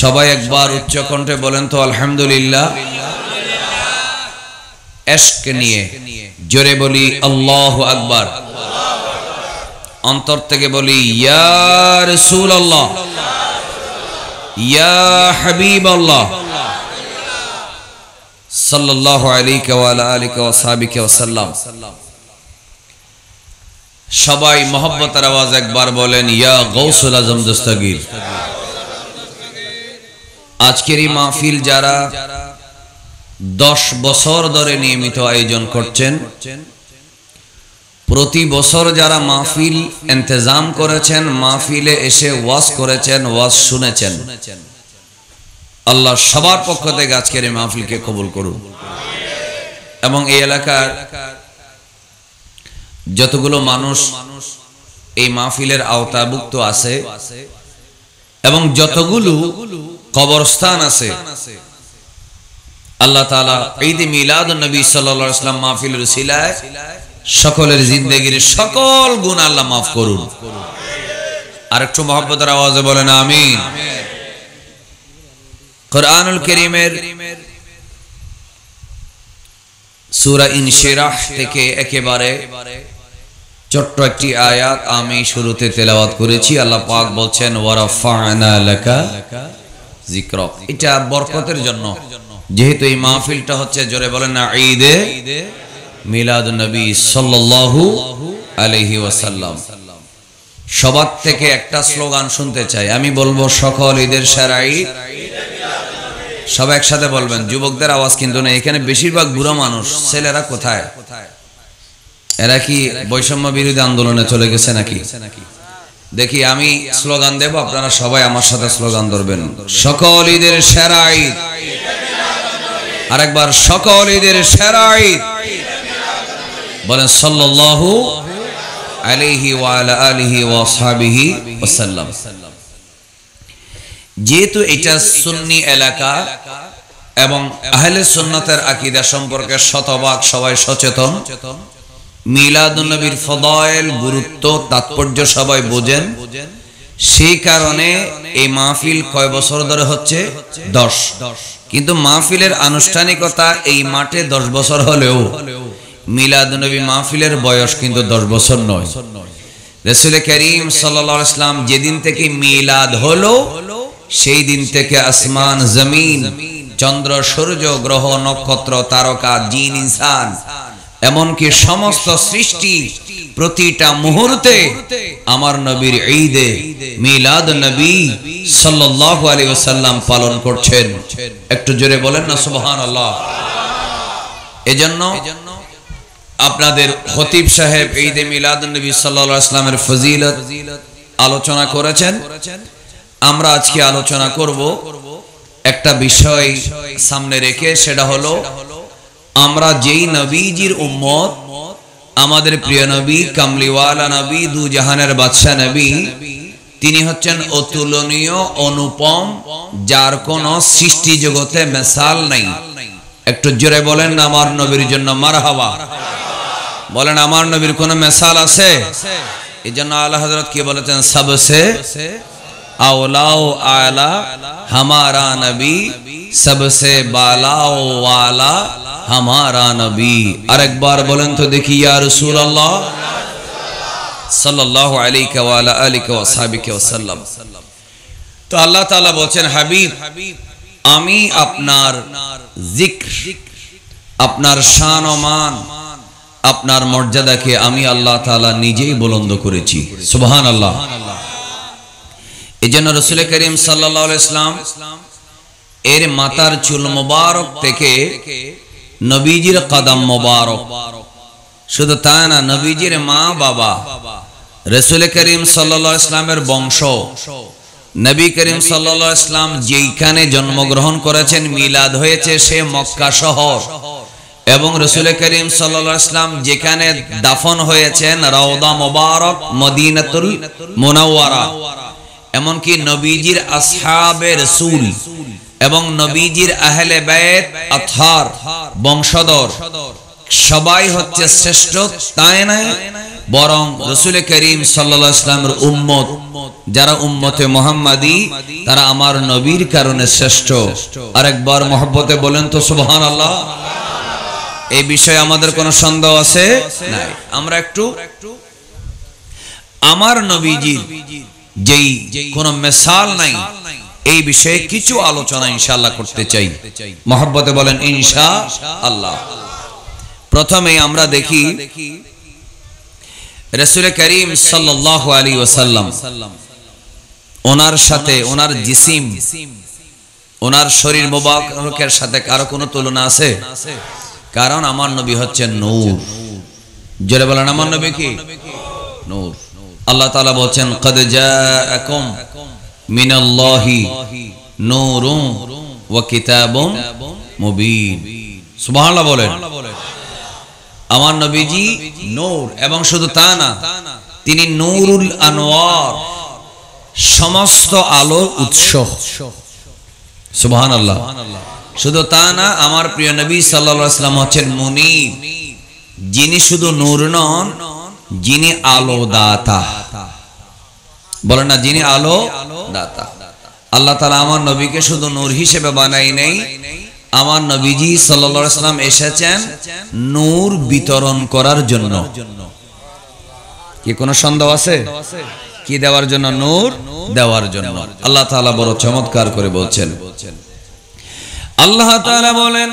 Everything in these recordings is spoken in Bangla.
সবাই একবার উচ্চ কণ্ঠে বলেন তো আলহামদুলিল্লাহ নিয়ে জোরে বলি আল্লাহ আকবার অন্তর থেকে বলি ইয়ার আল্লাহ ইয়া হাবিব আল্লাহ সবাই মোহাম্মতার আওয়াজ একবার বলেন ইয়া গৌসুল আজম দস্তগীর আজকের এই মাহফিল যারা দশ বছর ধরে নিয়মিত আয়োজন করছেন প্রতি বছর যারা মাহফিল এন্তেজাম করেছেন মাহফিলে এসে ওয়াজ করেছেন ওয়াজ শুনেছেন আল্লাহ সবার পক্ষ থেকে আজকের এই মাহফিলকে কবুল করুন এবং এই এলাকার যতগুলো মানুষ এই মাহফিলের আওতাভুক্ত আছে এবং যতগুলো কবরস্থান আছে আল্লাহ তালা ঈদ মিলাদ নবী সাল্লাম মাহফিল রসিলায় সকলের জিন্দগির সকল গুণ আল্লাহ মাফ করুন আর একটু মহব্বতের আওয়াজে বলেন আমি কোরআনুল করিমের সুরা ইনশিরাহ থেকে একেবারে ছোট্ট একটি আয়াত আমি শুরুতে তেলাওয়াত করেছি আল্লাহ পাক বলছেন ওয়ারাফা লাকা জিক্র এটা বরকতের জন্য যেহেতু এই মাহফিলটা হচ্ছে জোরে বলেন না ঈদে মিলাদ নবী ওয়াসাল্লাম সবার থেকে একটা স্লোগান শুনতে চাই আমি বলবো সকল ঈদের সারা ঈদ সব একসাথে বলবেন যুবকদের আওয়াজ কিন্তু না এখানে বেশিরভাগ বুড়ো মানুষ ছেলেরা কোথায় এরা কি বৈষম্য বিরোধী আন্দোলনে চলে গেছে নাকি দেখি আমি স্লোগান দেব আপনারা সবাই আমার সাথে স্লোগান ধরবেন সকল ঈদের সেরা ঈদ আরেকবার সকল ঈদের সেরা ঈদ বলেন সাল্লাল্লাহু আলিহি ওয়ালা আলিহি ওয়াসাবিহি ওয়াসাল্লাম যেহেতু এটা সুন্নি এলাকা এবং আহলে সুন্নতের আকিদা সম্পর্কে শতভাগ সবাই সচেতন মিলাদুল্নবীর ফদয়েল গুরুত্ব তাৎপর্য সবাই বোঝেন সেই কারণে এই মাহফিল কয় বছর ধরে হচ্ছে দশ কিন্তু মাহফিলের আনুষ্ঠানিকতা এই মাঠে দশ বছর হলেও মিলাদুলনবী মাহফিলের বয়স কিন্তু দশ বছর নয় রসুল করিম সাল্লা ইসলাম যেদিন থেকে মিলাদ হলো সেই দিন থেকে আসমান জমিন চন্দ্র সূর্য গ্রহ নক্ষত্র তারকা জিন ইনসান এমনকি সমস্ত সৃষ্টি প্রতিটা মুহূর্তে আমার নবীর ঈদে মিলাদ নবী সাল্লাল্লাহু আলাইহি ওয়াসাল্লাম পালন করছেন একটু জোরে বলেন না সুবহানাল্লাহ এজন্য আপনাদের খতিব সাহেব ঈদে মিলাদ নবী সাল্লাল্লাহু আলাইহি ফজিলত আলোচনা করেছেন আমরা আজকে আলোচনা করব একটা বিষয় সামনে রেখে সেটা হলো আমরা যেই নবীজির উম্মত আমাদের প্রিয় নবী কামলিওয়ালা নবী দু জাহানের বাদশাহ নবী তিনি হচ্ছেন অতুলনীয় অনুপম যার কোন সৃষ্টি জগতে মেশাল নাই একটু জোরে বলেন আমার নবীর জন্য মার হাওয়া বলেন আমার নবীর কোন মেশাল আছে এই জন্য আল্লাহ হজরত কি বলেছেন সবসে আওলাও আলা হামারা নবী সবসে বালাও আলা হামারা নবী আরেকবার বলেন তো দেখি ইয়া তো আল্লাহ হাবিব আমি আপনার আপনার শান ও মান আপনার মর্যাদাকে আমি আল্লাহ নিজেই বলন্দ করেছি এই জন্য রসুল করিম ইসলাম এর মাতার চুল মোবারক থেকে নবীজির কদম মোবারক শুধু তা না নবীজির মা বাবা রসুল করিম সাল্লা ইসলামের বংশ নবী করিম সাল্লা ইসলাম যেইখানে জন্মগ্রহণ করেছেন মিলাদ হয়েছে সে মক্কা শহর এবং রসুল করিম সাল্লা ইসলাম যেখানে দাফন হয়েছেন রওদা মোবারক মদিনাতুল মোনাওয়ারা এমনকি নবীজির আসহাবের সুল এবং নবীজির আহলে ব্যয়ের আথার বংশধর সবাই হচ্ছে শ্রেষ্ঠ তাই নাই বরং রসুল করিম সাল্লা ইসলামের উম্মত যারা উম্মতে মোহাম্মাদি তারা আমার নবীর কারণে শ্রেষ্ঠ আরেকবার মহব্বতে বলেন তো সুবহান আল্লাহ এই বিষয়ে আমাদের কোন সন্দেহ আছে নাই আমরা একটু আমার নবীজির যেই কোন মেশাল নাই এই বিষয়ে কিছু আলোচনা ইনশাল্লাহ করতে চাই মহব্বতে বলেন ইনশা আল্লাহ প্রথমে আমরা দেখি রসুল করিম সাল্লাহ আলী ওসাল্লাম ওনার সাথে ওনার জিসিম ওনার শরীর মোবাকের সাথে কারো কোনো তুলনা আছে কারণ আমার নবী হচ্ছে নূর জোরে বলেন আমার নবী কি নূর আল্লাহ তাআলা বলছেন কদ জাআকুম মিনাল্লাহি নূরুন ওয়া কিতাবুম মুবিন সুবহানাল্লাহ বলেন আমার নবীজি নূর এবং শুধু তা না তিনি নূরুল আনোয়ার সমস্ত আলোর উৎস সুবহানাল্লাহ শুধু তা না আমার প্রিয় নবী সাল্লাল্লাহু আলাইহি সাল্লাম হচ্ছেন মুনিব যিনি শুধু নূর নন যিনি দাতা বলে না যিনি আলো দাতা আল্লাহ তালা আমার নবীকে শুধু নূর হিসেবে বানাই নেই আমার নবীজি সাল্লাম এসেছেন নূর বিতরণ করার জন্য কি কোনো সন্দেহ আছে কি দেওয়ার জন্য নূর দেওয়ার জন্য আল্লাহ তালা বড় চমৎকার করে বলছেন আল্লাহ তাআলা বলেন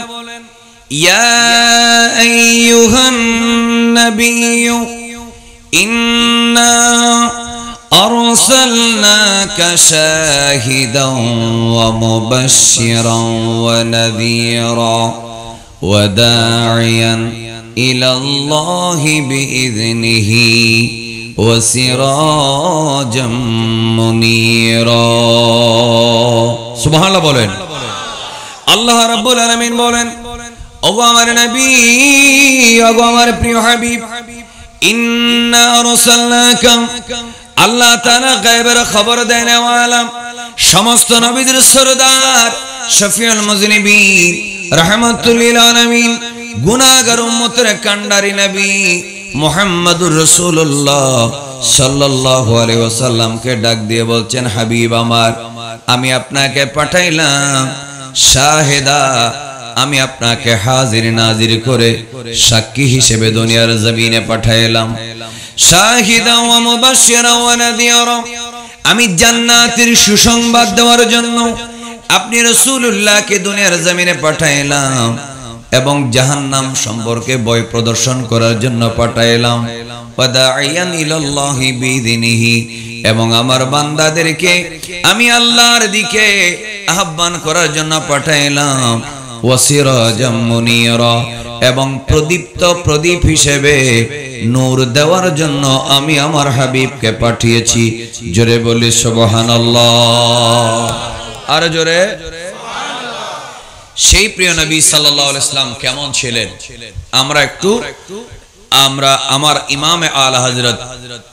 ইয়া أرسلناك شاهدا ومبشرا ونذيرا وداعيا إلى الله بإذنه وسراجا منيرا سبحان الله بولين الله رب العالمين بولين أبو عمر نبي أبو عمر بريو حبيب إنا أرسلناك আল্লাহ তানা গায়েবের খবর দেয় নেওয়ালাম সমস্ত নবীদের সরদার শফিউল মুজনিবিন রহমতুল্লিল আলমিন গুনাগার উম্মতের কান্ডারি নবী মোহাম্মদুর রসুল্লাহ সাল্লাহ আলী ওসাল্লামকে ডাক দিয়ে বলছেন হাবিব আমার আমি আপনাকে পাঠাইলাম শাহেদা আমি আপনাকে হাজির নাজির করে সাক্ষী হিসেবে দুনিয়ার জমিনে পাঠাইলাম আমি জান্নাতের সুসংবাদ দেওয়ার জন্য আপনি রসুল্লাহকে দুনিয়ার জমিনে পাঠাইলাম এবং জাহান নাম সম্পর্কে বই প্রদর্শন করার জন্য পাঠাইলাম এবং আমার বান্দাদেরকে আমি আল্লাহর দিকে আহ্বান করার জন্য পাঠাইলাম ওয়াসিরাজাম মুনিরা এবং প্রদীপ্ত প্রদীপ হিসেবে নূর দেওয়ার জন্য আমি আমার হাবিবকে পাঠিয়েছি জোরে বলি সোবহান আর জোরে সেই প্রিয় নবী সাল্লাম কেমন ছিলেন আমরা একটু আমরা আমার ইমামে আল হজরত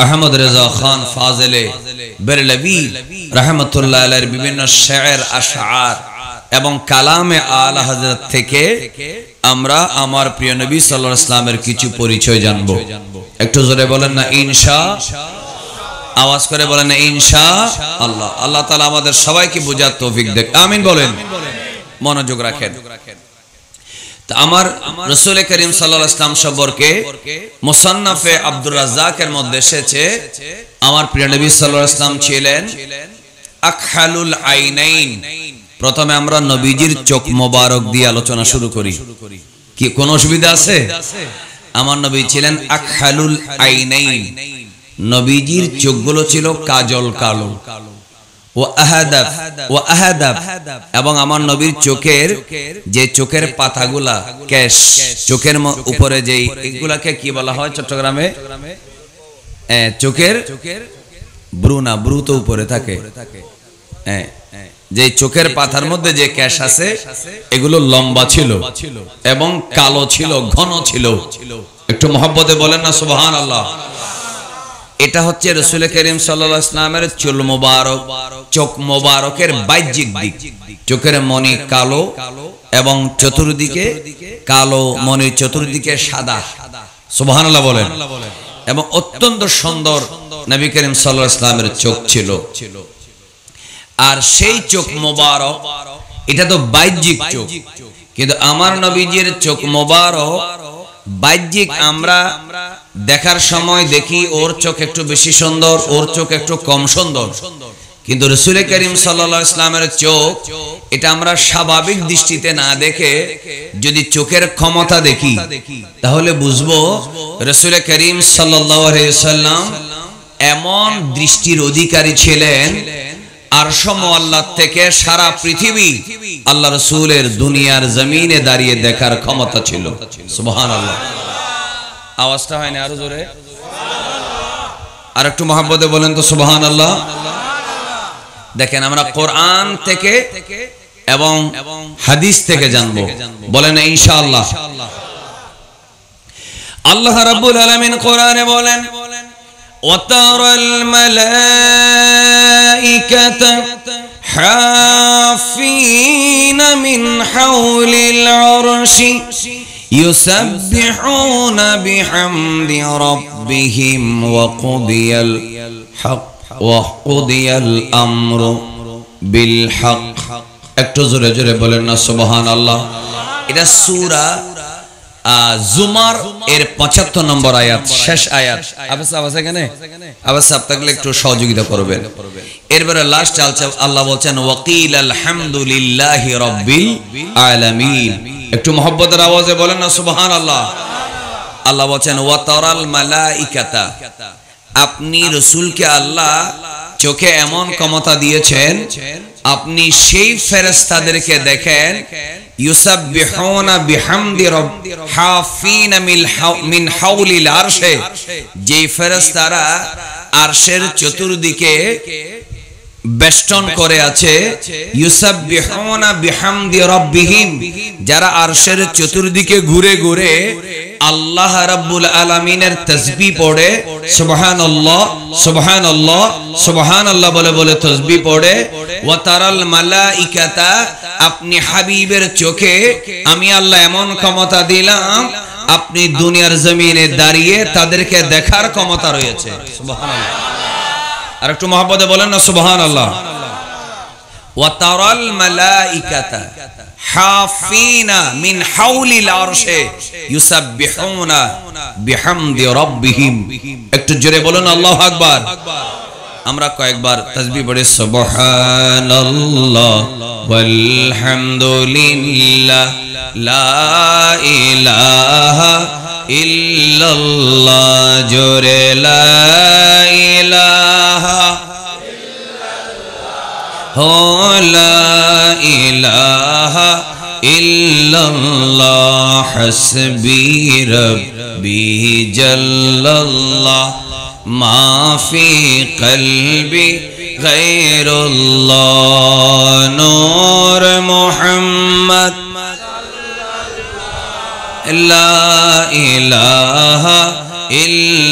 আহমদ রেজা খান ফাজেলে বেরলবি রহমতুল্লাহ বিভিন্ন শের আশা এবং কালামে আল হাজরত থেকে আমরা আমার প্রিয় নবী সাল্লাহ ইসলামের কিছু পরিচয় জানব একটু জোরে বলেন না ইনশা আওয়াজ করে বলেন না ইনশা আল্লাহ আল্লাহ তালা আমাদের সবাইকে বোঝার তৌফিক দেখ আমিন বলেন মনোযোগ রাখেন আমার রসুল করিম সাল্লাহ ইসলাম সম্পর্কে মোসান্নাফে আব্দুর রাজাকের মধ্যে এসেছে আমার প্রিয় নবী সাল্লাহ ইসলাম ছিলেন আখালুল আইনাইন প্রথমে আমরা নবীজির চোখ মোবারক দিয়ে আলোচনা শুরু করি কি কোন অসুবিধা আছে আমার নবী ছিলেন আখালুল আইনাইন নবীজির চোখগুলো ছিল কাজল কালো ও আহাদাব ও আহাদাব এবং আমার নবীর চোখের যে চোখের পাতাগুলা ক্যাশ চোখের উপরে যে এগুলাকে কি বলা হয় চট্টগ্রামে চোখের চোখের ব্রুনা ব্রু তো উপরে থাকে হ্যাঁ যে চোখের পাথার মধ্যে যে ক্যাশ আছে এগুলো লম্বা ছিল এবং কালো ছিল ঘন ছিল একটু মহব্বতে বলেন না সুবাহান আল্লাহ এটা হচ্ছে রসুল করিম সাল্লা ইসলামের চুল মোবারক চোখ মোবারকের বাহ্যিক দিক চোখের মনি কালো এবং চতুর্দিকে কালো মনি চতুর্দিকে সাদা সুবাহান আল্লাহ বলেন এবং অত্যন্ত সুন্দর নবী করিম সাল্লাহ ইসলামের চোখ ছিল আর সেই চোখ মোবারক এটা তো বাহ্যিক চোখ কিন্তু আমার নবীজির চোখ মোবারক বাহ্যিক আমরা দেখার সময় দেখি ওর চোখ একটু বেশি সুন্দর ওর চোখ একটু কম সুন্দর কিন্তু রসুল করিম সাল্লা ইসলামের চোখ এটা আমরা স্বাভাবিক দৃষ্টিতে না দেখে যদি চোখের ক্ষমতা দেখি তাহলে বুঝবো রসুল করিম সাল্লাম এমন দৃষ্টির অধিকারী ছিলেন আর সম আল্লাহ থেকে সারা পৃথিবী আল্লাহ রসুলের দুনিয়ার জমিনে দাঁড়িয়ে দেখার ক্ষমতা ছিল সুবহান আল্লাহ আওয়াজটা হয়নি আরো জোরে আর একটু মোহাম্মদে বলেন তো সুবহান আল্লাহ দেখেন আমরা কোরআন থেকে এবং হাদিস থেকে জানবো বলেন ইনশাআল্লাহ আল্লাহ রাব্বুল আলামিন কোরআনে বলেন وترى الملائكة حافين من حول العرش يسبحون بحمد ربهم وقضي الحق وقضي الأمر بالحق একটু জোরে জোরে বলেন না সুবহানাল্লাহ এটা সূরা জুমার এর পঁচাত্তর নম্বর আয়াত শেষ আয়াত আবাসা আবাসা এখানে আবাসা একটু সহযোগিতা করবেন এরপরে লাস্ট আল্লাহ বলছেন ওয়াকিল আলহামদুলিল্লাহ রব্বিল আলামিন একটু মোহাম্মতের আওয়াজে বলেন না সুবহান আল্লাহ আল্লাহ বলছেন ওয়াতারাল মালাইকাতা আপনি রসুলকে আল্লাহ চোখে এমন ক্ষমতা দিয়েছেন আপনি সেই ফেরেস্তাদেরকে দেখেন যে ফেরেস্তারা আরশের চতুর্দিকে বেষ্টন করে আছে যারা আরশের চতুর্দিকে ঘুরে ঘুরে আল্লাহ রাব্বুল আলামিনের তসবি পড়ে সুবহান আল্লাহ সুবহান আল্লাহ সুবহান আল্লাহ বলে বলে তসবি পড়ে ওয়া তারাল মালাইকাতা আপনি হাবিবের চোখে আমি আল্লাহ এমন ক্ষমতা দিলাম আপনি দুনিয়ার জমিনে দাঁড়িয়ে তাদেরকে দেখার ক্ষমতা রয়েছে সুবহানাল্লাহ আর একটু মহাপদে বলেন না সুবহান আল্লাহ ওয়াতারাল মালাইকাতা হাফিনা মিন হাউলিল আরশে ইউসাব্বিহুনা বিহামদি রাব্বিহিম একটু জোরে বলুন আল্লাহু আকবার আমরা কয়েকবার তাসবিহ পড়ে সুবহানাল্লাহ ওয়ালহামদুলিল্লাহ লা ইলাহা ইল্লাল্লাহ জোরে লা ইলাহা هو لا إله إلا الله حسبي ربي جل الله ما في قلبي غير الله نور محمد لا إله إلا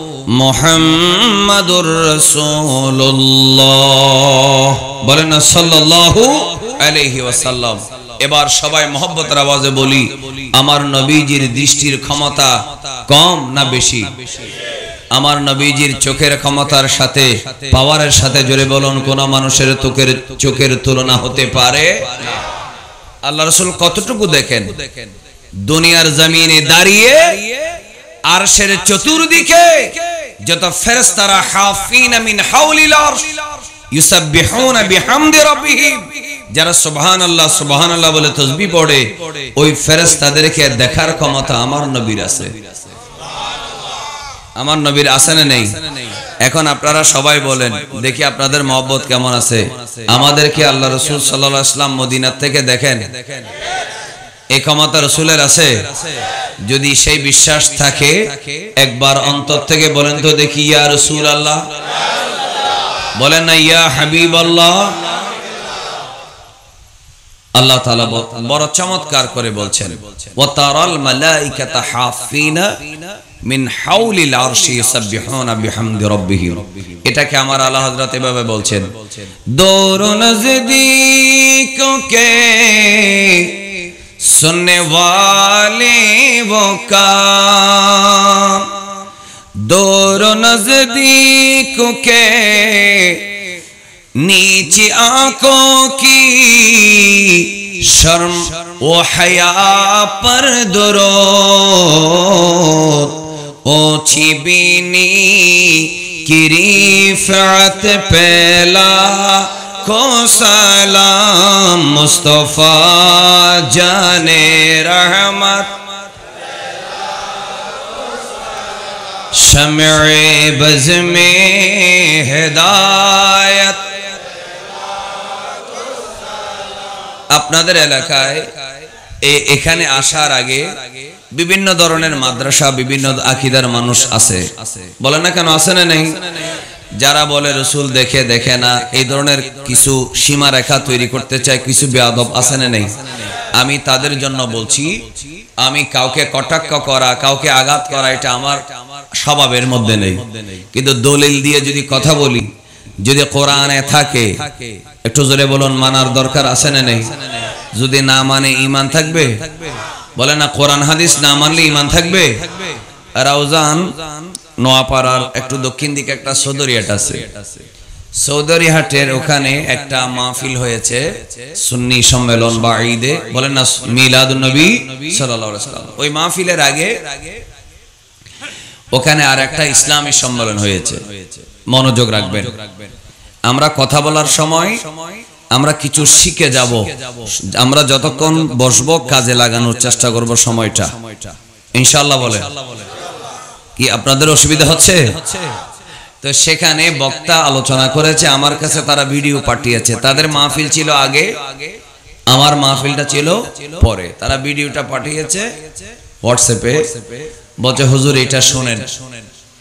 মোহাম্মদুর রসুল্লাহ বলেন না সাল্লাল্লাহু আলাইহি ওয়াসাল্লাম এবার সবাই মোহব্বতের আওয়াজে বলি আমার নবীজির দৃষ্টির ক্ষমতা কম না বেশি আমার নবীজির চোখের ক্ষমতার সাথে পাওয়ারের সাথে জোরে বলুন কোন মানুষের চোখের চোখের তুলনা হতে পারে আল্লাহ রসুল কতটুকু দেখেন দুনিয়ার জমিনে দাঁড়িয়ে আরশের চতুর্দিকে যত ফেরেশতারা হাফিন মিন হাওলিল আরশ ইউসাববিহুনা বিহামদি রাব্বিহিম যারা সুবহানাল্লাহ সুবহানাল্লাহ বলে তাসবিহ পড়ে ওই ফেরেশতাদেরকে দেখার ক্ষমতা আমার নবীর আছে আমার নবীর আছে না নেই এখন আপনারা সবাই বলেন দেখি আপনাদের মহব্বত কেমন আছে আমাদেরকে আল্লাহ রসুল সাল্লাহ ইসলাম মদিনার থেকে দেখেন দেখেন এই ক্ষমতা রসুলের আছে যদি সেই বিশ্বাস থাকে একবার অন্তর থেকে বলেন তো দেখি ইয়া রসুল আল্লাহ বলেন না ইয়া হাবিব আল্লাহ আল্লাহ তালা বড় চমৎকার করে বলছেন এটাকে আমার আল্লাহ হজরত এভাবে বলছেন দৌরুন سننے والے وہ کام دور و نزدیک کے نیچی آنکھوں کی شرم و حیاء پر درود اوچھی بینی کی ریفعت پہلا লাখো সালাম মুস্তফা জানে রহমত شمع বজমে হদায়ত আপনাদের এলাকায় এখানে আসার আগে বিভিন্ন ধরনের মাদ্রাসা বিভিন্ন আকিদার মানুষ আছে বলে না কেন আছে না নেই যারা বলে রসুল দেখে দেখে না এই ধরনের কিছু সীমা রেখা তৈরি করতে চায় কিছু বেয়াদব আছে না নেই আমি তাদের জন্য বলছি আমি কাউকে কটাক্ষ করা কাউকে আঘাত করা এটা আমার স্বভাবের মধ্যে নেই কিন্তু দলিল দিয়ে যদি কথা বলি যদি কোরআনে থাকে একটু জোরে বলুন মানার দরকার আছে না নেই যদি না মানে ইমান থাকবে বলে না কোরআন হাদিস না মানলে ইমান থাকবে রাউজান নোয়াপাড়ার একটু দক্ষিণ দিকে একটা হাট আছে হাটের ওখানে একটা মাহফিল হয়েছে সুন্নি সম্মেলন বা ঈদে বলেন না মিলাদ নবী সাল্লাম ওই মাহফিলের আগে ওখানে আর একটা ইসলামী সম্মেলন হয়েছে মনোযোগ রাখবেন আমরা কথা বলার সময় আমরা কিছু শিখে যাব আমরা যতক্ষণ বসব কাজে লাগানোর চেষ্টা করব সময়টা ইনশাল্লাহ বলে কি আপনাদের অসুবিধা হচ্ছে তো সেখানে বক্তা আলোচনা করেছে আমার কাছে তারা ভিডিও পাঠিয়েছে তাদের মাহফিল ছিল আগে আমার মাহফিলটা ছিল পরে তারা ভিডিওটা পাঠিয়েছে হোয়াটসঅ্যাপে বলছে হুজুর এটা শোনেন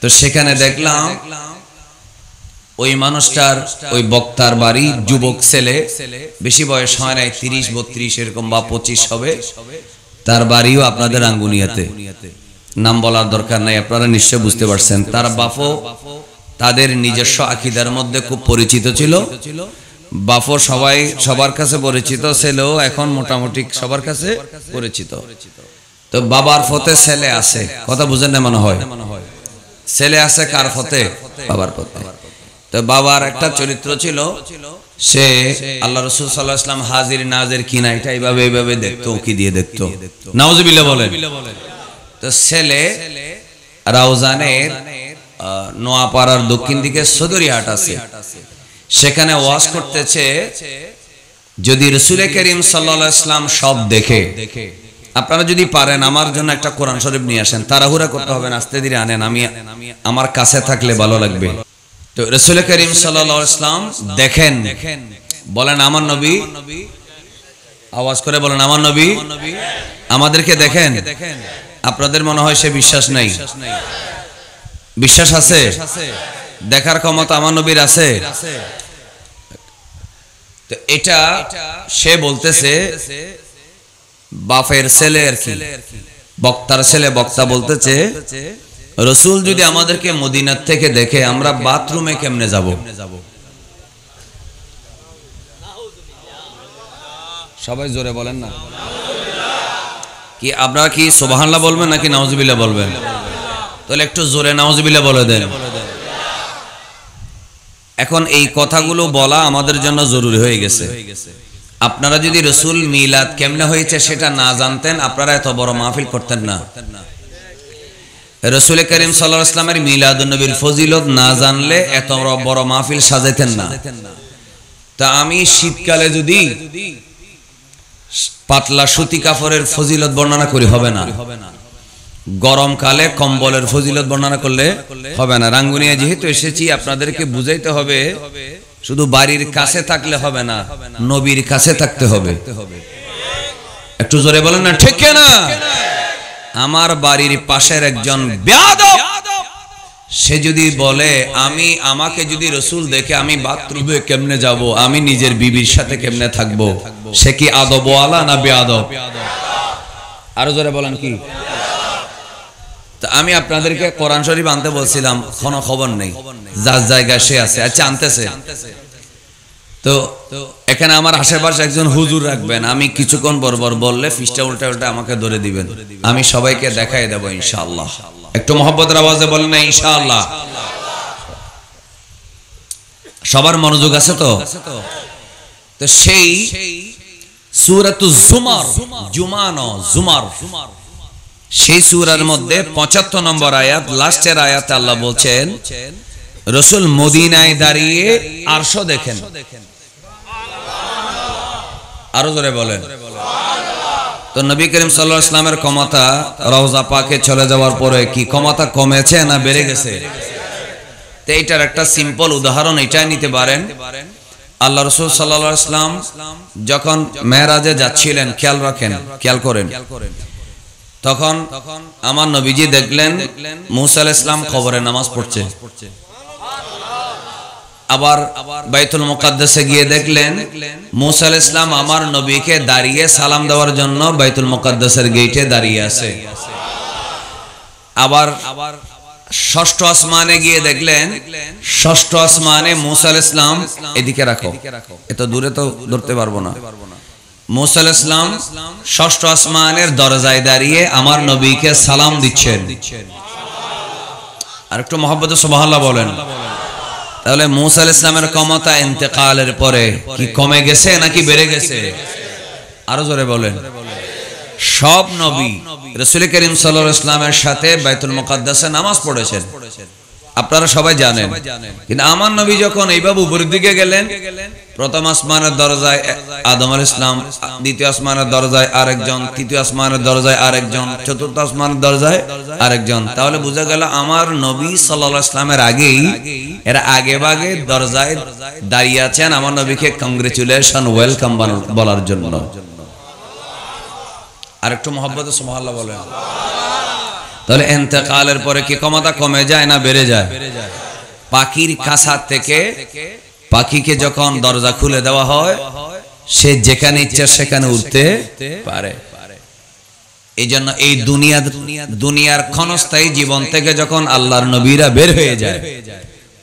তো সেখানে দেখলাম ওই মানুষটার ওই বক্তার বাড়ি যুবক ছেলে বেশি বয়স হয় নাই তিরিশ বত্রিশ এরকম বা পঁচিশ হবে তার বাড়িও আপনাদের আঙ্গুনিয়াতে নাম বলার দরকার নাই আপনারা নিশ্চয় বুঝতে পারছেন তার বাপও তাদের নিজস্ব আকিদার মধ্যে খুব পরিচিত ছিল বাপও সবাই সবার কাছে পরিচিত ছিল এখন মোটামুটি সবার কাছে পরিচিত তো বাবার ফতে ছেলে আছে কথা বুঝেন না মনে হয় ছেলে আছে কার ফতে বাবার ফতে তো বাবার একটা চরিত্র ছিল সে আল্লাহ রসুল সাল্লাহ ইসলাম হাজির নাজির কিনা এটা এইভাবে এইভাবে দেখতো কি দিয়ে দেখতো নাওজবিল্লা বলে তো ছেলে রাউজানের নোয়াপাড়ার দক্ষিণ দিকে সদরিহাট আছে সেখানে ওয়াজ করতেছে যদি রসুল করিম সাল্লা ইসলাম সব দেখে আপনারা যদি পারেন আমার জন্য একটা কোরআন শরীফ নিয়ে আসেন তাড়াহুড়া করতে হবে আস্তে ধীরে আনেন আমি আমার কাছে থাকলে ভালো লাগবে তো রসুল করিম সাল্লা ইসলাম দেখেন বলেন আমার নবী আওয়াজ করে বলেন আমার নবী আমাদেরকে দেখেন দেখেন আপনাদের মনে হয় সে বিশ্বাস নাই বিশ্বাস আছে দেখার ক্ষমতা আমার নবীর আছে তো এটা সে বলতেছে বাপের ছেলে আর কি বক্তার ছেলে বক্তা বলতেছে রসুল যদি আমাদেরকে মদিনার থেকে দেখে আমরা বাথরুমে কেমনে যাব সবাই জোরে বলেন না কি আপনারা কি সোবাহান্লা বলবেন নাকি নাওজবিল্লা বলবেন তাহলে একটু জোরে নাওজবিল্লা বলে দেন এখন এই কথাগুলো বলা আমাদের জন্য জরুরি হয়ে গেছে আপনারা যদি রসুল মিলাদ কেমনে হয়েছে সেটা না জানতেন আপনারা এত বড় মাহফিল করতেন না রসুল করিম সাল্লা ইসলামের মিলাদ নবীর ফজিলত না জানলে এত বড় মাহফিল সাজাইতেন না তা আমি শীতকালে যদি পাতলা সুতি কাপড়ের ফজিলত বর্ণনা করি হবে না গরমকালে কম্বলের ফজিলত বর্ণনা করলে হবে না রাঙ্গুনিয়া যেহেতু এসেছি আপনাদেরকে বুঝাইতে হবে শুধু বাড়ির কাছে থাকলে হবে না নবীর কাছে থাকতে হবে একটু জোরে বলেন না ঠিক না আমার বাড়ির পাশের একজন বেয়াদব সে যদি বলে আমি আমাকে যদি রসুল দেখে আমি বাথরুমে কেমনে যাব আমি নিজের বিবির সাথে কেমনে থাকবো সে কি আদব আলা না বেআব আরো জোরে বলেন কি আমি আপনাদেরকে কোরআন শরীফ আনতে বলছিলাম কোনো খবর নেই যার জায়গায় সে আছে আচ্ছা আনতেছে তো এখানে আমার আশেপাশে একজন হুজুর রাখবেন আমি কিছুক্ষণ বরবর বললে ফিসটা উল্টা উল্টা আমাকে ধরে দিবেন আমি সবাইকে দেখাই দেবো ইনশাআল্লাহ একটু মোহাম্মতের আওয়াজে বলেন না ইনশাআল্লাহ সবার মনোযোগ আছে তো তো সেই সুরাতু জুমার জুমানো জুমার সেই সুরার মধ্যে পঁচাত্তর নম্বর আয়াত লাস্টের আয়াত আল্লাহ বলছেন রসুল মদিনায় দাঁড়িয়ে আরশো দেখেন আরো জোরে বলেন তো নবী করিম সাল্লাহ ইসলামের ক্ষমতা রওজা পাকে চলে যাওয়ার পরে কি ক্ষমতা কমেছে না বেড়ে গেছে তো এইটার একটা সিম্পল উদাহরণ এটাই নিতে পারেন আল্লাহ রসুল সাল্লাহ ইসলাম যখন মেহরাজে যাচ্ছিলেন খেয়াল রাখেন খেয়াল করেন তখন আমার নবীজি দেখলেন মুসাল ইসলাম খবরে নামাজ পড়ছে আবার বাইতুল মোকাদ্দেসে গিয়ে দেখলেন মুসাল ইসলাম আমার নবীকে দাঁড়িয়ে সালাম দেওয়ার জন্য বাইতুল মোকাদ্দেসের গেইটে দাঁড়িয়ে আছে আবার আবার ষষ্ঠ আসমানে গিয়ে দেখলেন ষষ্ঠ আসমানে মুসাল ইসলাম এদিকে রাখো এত দূরে তো ধরতে পারবো না মুসাল ইসলাম ষষ্ঠ আসমানের দরজায় দাঁড়িয়ে আমার নবীকে সালাম দিচ্ছেন আর একটু মোহাম্মদ সোবাহ বলেন তাহলে মুসা আল ইসলামের ক্ষমতা ইন্তেকালের পরে কি কমে গেছে নাকি বেড়ে গেছে আরো জোরে বলেন সব নবী রসুল করিম সাল্লা ইসলামের সাথে বাইতুল মুকাদ্দাসে নামাজ পড়েছেন আপনারা সবাই জানেন কিন্তু আমার নবী যখন এইভাবে উপরের দিকে গেলেন প্রথম আসমানের দরজায় আদম আল ইসলাম দ্বিতীয় আসমানের দরজায় আরেকজন তৃতীয় আসমানের দরজায় আরেকজন চতুর্থ আসমানের দরজায় আরেকজন তাহলে বোঝা গেল আমার নবী সাল্লা ইসলামের আগেই এরা আগে বাগে দরজায় দাঁড়িয়ে আছেন আমার নবীকে কংগ্রেচুলেশন ওয়েলকাম বলার জন্য আর একটু মোহাম্মদ সোমাল্লাহ বলেন তাহলে এতেকালের পরে কি ক্ষমতা কমে যায় না বেড়ে যায় পাখির কাঁসা থেকে পাখিকে যখন দরজা খুলে দেওয়া হয় সে যেখানে ইচ্ছা সেখানে উঠতে পারে এই জন্য এই দুনিয়া দুনিয়ার ক্ষণস্থায়ী জীবন থেকে যখন আল্লাহর নবীরা বের হয়ে যায়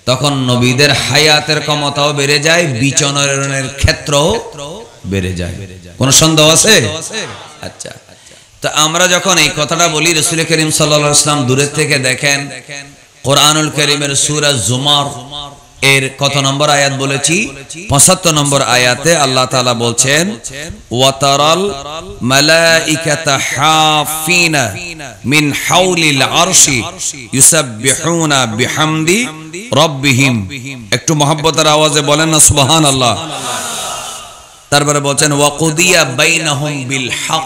তখন নবীদের হায়াতের ক্ষমতাও বেড়ে যায় বিচনের ক্ষেত্রও বেড়ে যায় কোন সন্দেহ আছে আচ্ছা তা আমরা যখন এই কথাটা বলি রসুল করিম সাল্লা ইসলাম দূরের থেকে দেখেন কোরআনুল করিমের সুরা জুমার এর কত নম্বর আয়াত বলেছি পঁচাত্তর নম্বর আয়াতে আল্লাহ তালা বলছেন একটু মহব্বতের আওয়াজে বলেন না আল্লাহ তারপরে বলছেন ওয়াকুদিয়া বাইনাহুম বিল হক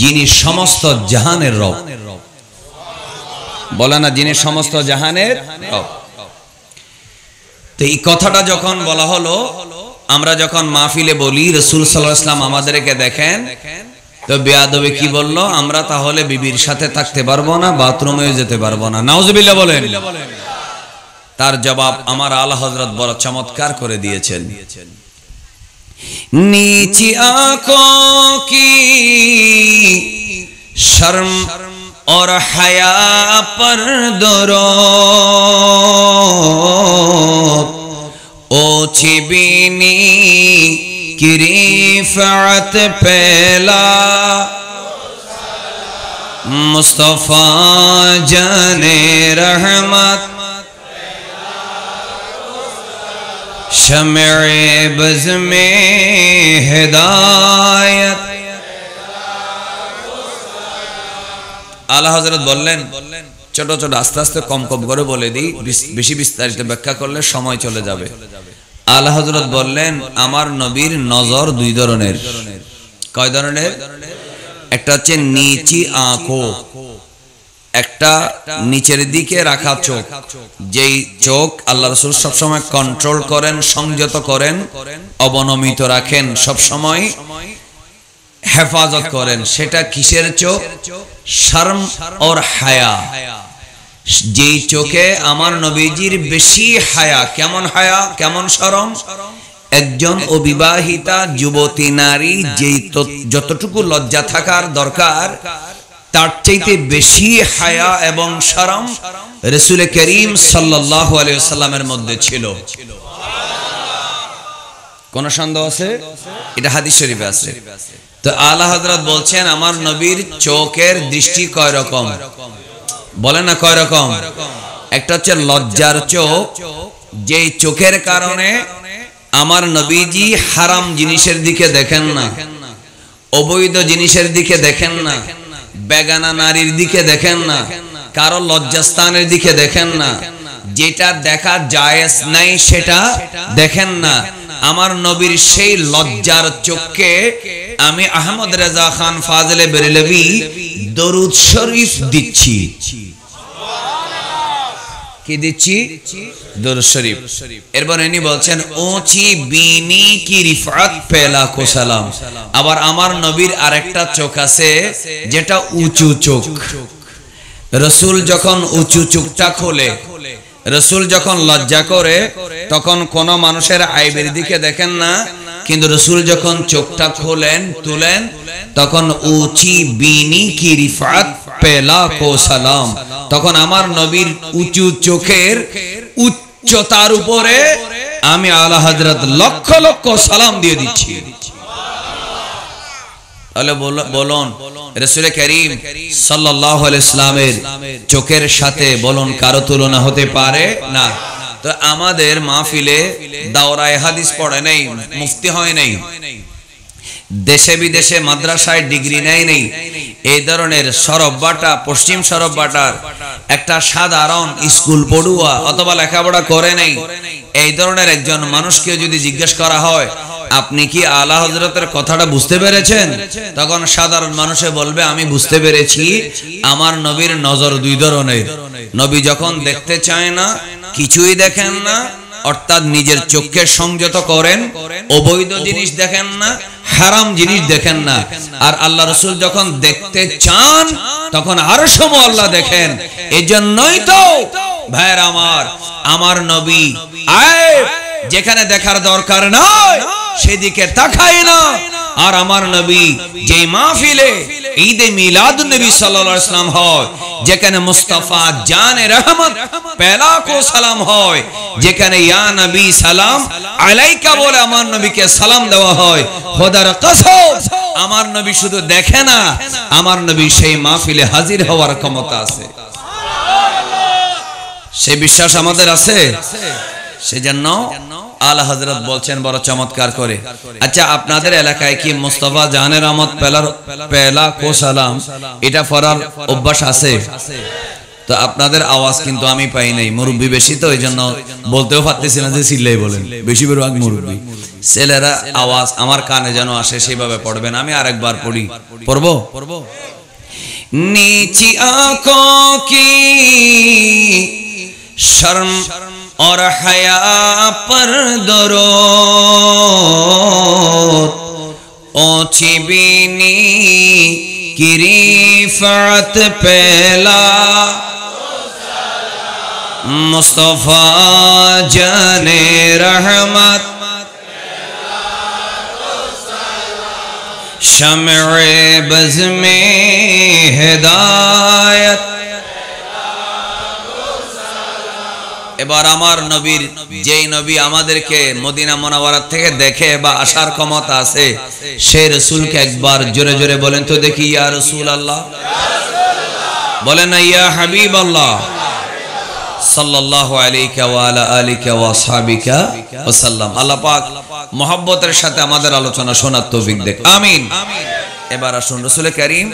যিনি সমস্ত জাহানের রব বলে না যিনি সমস্ত জাহানের রব তো এই কথাটা যখন বলা হলো আমরা যখন মাহফিলে বলি রসুল সাল্লাহ ইসলাম আমাদেরকে দেখেন তো বেয়াদবে কি বলল আমরা তাহলে বিবির সাথে থাকতে পারবো না বাথরুমেও যেতে পারবো না নাউজবিল্লা বলেন তার জবাব আমার আল্লাহ হজরত বড় চমৎকার করে দিয়েছেন नीची आंखों की शर्म और हया पर दरो ओछी बीनी किरीफत पहला मुस्तफ़ा जने रहमत شمع بز ہدایت আল্লাহ হজরত বললেন ছোট ছোট আস্তে আস্তে কম কম করে বলে দিই বেশি বিস্তারিত ব্যাখ্যা করলে সময় চলে যাবে আল্লাহ হজরত বললেন আমার নবীর নজর দুই ধরনের কয় ধরনের একটা হচ্ছে নিচি আঁকো একটা নিচের দিকে রাখা চোখ যেই চোখ আল্লাহ রসুল সবসময় কন্ট্রোল করেন সংযত করেন অবনমিত রাখেন সবসময় হেফাজত করেন সেটা কিসের চোখ শর্ম ওর হায়া যেই চোখে আমার নবীজির বেশি হায়া কেমন হায়া কেমন শরম একজন অবিবাহিতা যুবতী নারী যেই যতটুকু লজ্জা থাকার দরকার তার চাইতে বেশি হায়া এবং সারাম রসুল করিম সাল্লাহ আলাইসাল্লামের মধ্যে ছিল কোন সন্দেহ আছে এটা হাদিস শরীফ আছে তো আল্লাহ হজরত বলছেন আমার নবীর চোখের দৃষ্টি কয় রকম বলে না কয় রকম একটা হচ্ছে লজ্জার চোখ যে চোখের কারণে আমার নবীজি হারাম জিনিসের দিকে দেখেন না অবৈধ জিনিসের দিকে দেখেন না বেগানা নারীর দিকে দেখেন না কারো লজ্জাস্থানের দিকে দেখেন না যেটা দেখা জায়েজ নাই সেটা দেখেন না আমার নবীর সেই লজ্জার চোখকে আমি আহমদ রেজা খান ফাজলে বেরেলবি দরুদ শরীফ দিচ্ছি কি দিচ্ছি শরীফ এরপর ইনি বলছেন ওচি বিনি কি রিফাত পেলা কোসালাম আবার আমার নবীর আরেকটা চোখ আছে যেটা উঁচু চোখ রসুল যখন উঁচু চোখটা খোলে রসুল যখন লজ্জা করে তখন কোন মানুষের আইবের দিকে দেখেন না কিন্তু রসুল যখন চোখটা খোলেন তুলেন তখন উঁচি বিনি কি পেলা কো সালাম তখন আমার নবীর উঁচু চোখের উচ্চতার উপরে আমি আল্লাহ হজরত লক্ষ লক্ষ সালাম দিয়ে দিচ্ছি চোখের সাথে বলুন কারো তুলনা হতে পারে না তো আমাদের মাহফিলে দাওরা হাদিস পড়ে নেই মুফতি হয় নেই দেশে বিদেশে মাদ্রাসায় ডিগ্রি নেয় নেই এই ধরনের সরব্বাটা পশ্চিম সরব্বাটার একটা সাধারণ স্কুল পড়ুয়া অথবা লেখাপড়া করে নেই এই ধরনের একজন মানুষকে যদি জিজ্ঞেস করা হয় আপনি কি আলা হজরতের কথাটা বুঝতে পেরেছেন তখন সাধারণ মানুষে বলবে আমি বুঝতে পেরেছি আমার নবীর নজর দুই ধরনের নবী যখন দেখতে চায় না কিছুই দেখেন না অর্থাৎ নিজের চোখকে সংযত করেন অবৈধ জিনিস দেখেন না হারাম জিনিস দেখেন না আর আল্লাহ রসুল যখন দেখতে চান তখন আরো সময় আল্লাহ দেখেন এজন্যই তো ভাইয়ের আমার আমার নবী আয় যেখানে দেখার দরকার নয় সেদিকে তাকাই না আর আমার নবী যে মাহফিলে ঈদে মিলাদ নবী সাল্লাম হয় যেখানে মুস্তাফা জানে রহমত পেলা সালাম হয় যেখানে ইয়া নবী সালাম আলাইকা বলে আমার নবীকে সালাম দেওয়া হয় খোদার কসম আমার নবী শুধু দেখে না আমার নবী সেই মাহফিলে হাজির হওয়ার ক্ষমতা আছে সে বিশ্বাস আমাদের আছে সেজন্য আল্লাহ হজরত বলছেন বড় চমৎকার করে আচ্ছা আপনাদের এলাকায় কি মুস্তফা জাহানের আহমদ পেলার পেলা কোসালাম এটা ফরার অভ্যাস আছে তো আপনাদের আওয়াজ কিন্তু আমি পাই নাই মুরব্বী বেশি তো এই জন্য বলতেও পারতেছি না যে সিল্লাই বলেন বেশি বেরোয়াক মুরব্বী ছেলেরা আওয়াজ আমার কানে যেন আসে সেভাবে পড়বেন আমি আরেকবার পড়ি পড়বো পড়বো नीची आंखों শরম শরম اور حیا پر بینی کی ریفعت پہلا مصطفیٰ جان رحمت شمع میں ہدایت এবার আমার নবীর যেই নবী আমাদেরকে মদিনা মোনাওয়ার থেকে দেখে বা আসার ক্ষমতা আছে সে রসুলকে একবার জোরে জোরে বলেন তো দেখি ইয়া রসুল আল্লাহ বলেন না ইয়া হাবিব আল্লাহ আমিন এবার আসুন রসুল করিম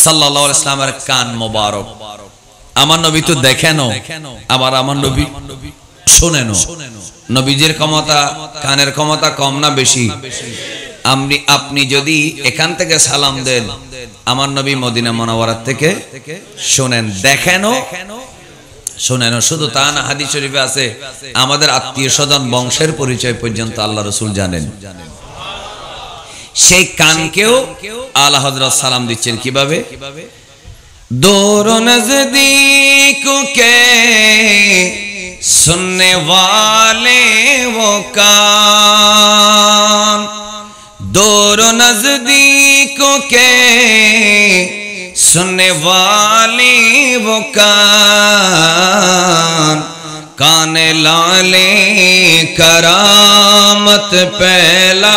সাল্লা আলাইহি কান মোবারক আমার নবী তো দেখেন আবার আমার নবী শোনেন নবীজের ক্ষমতা কানের ক্ষমতা কম না বেশি আপনি আপনি যদি এখান থেকে সালাম দেন আমার নবী মদিনা মনোয়ারার থেকে শোনেন দেখেন শোনেন শুধু তা না হাদি শরীফে আছে আমাদের আত্মীয় স্বজন বংশের পরিচয় পর্যন্ত আল্লাহ রসুল জানেন সেই কানকেও আল্লাহ সালাম দিচ্ছেন কিভাবে دور و نزدیک سننے والے وہ کا دور و نزدیک سن لالے کرامت پہلا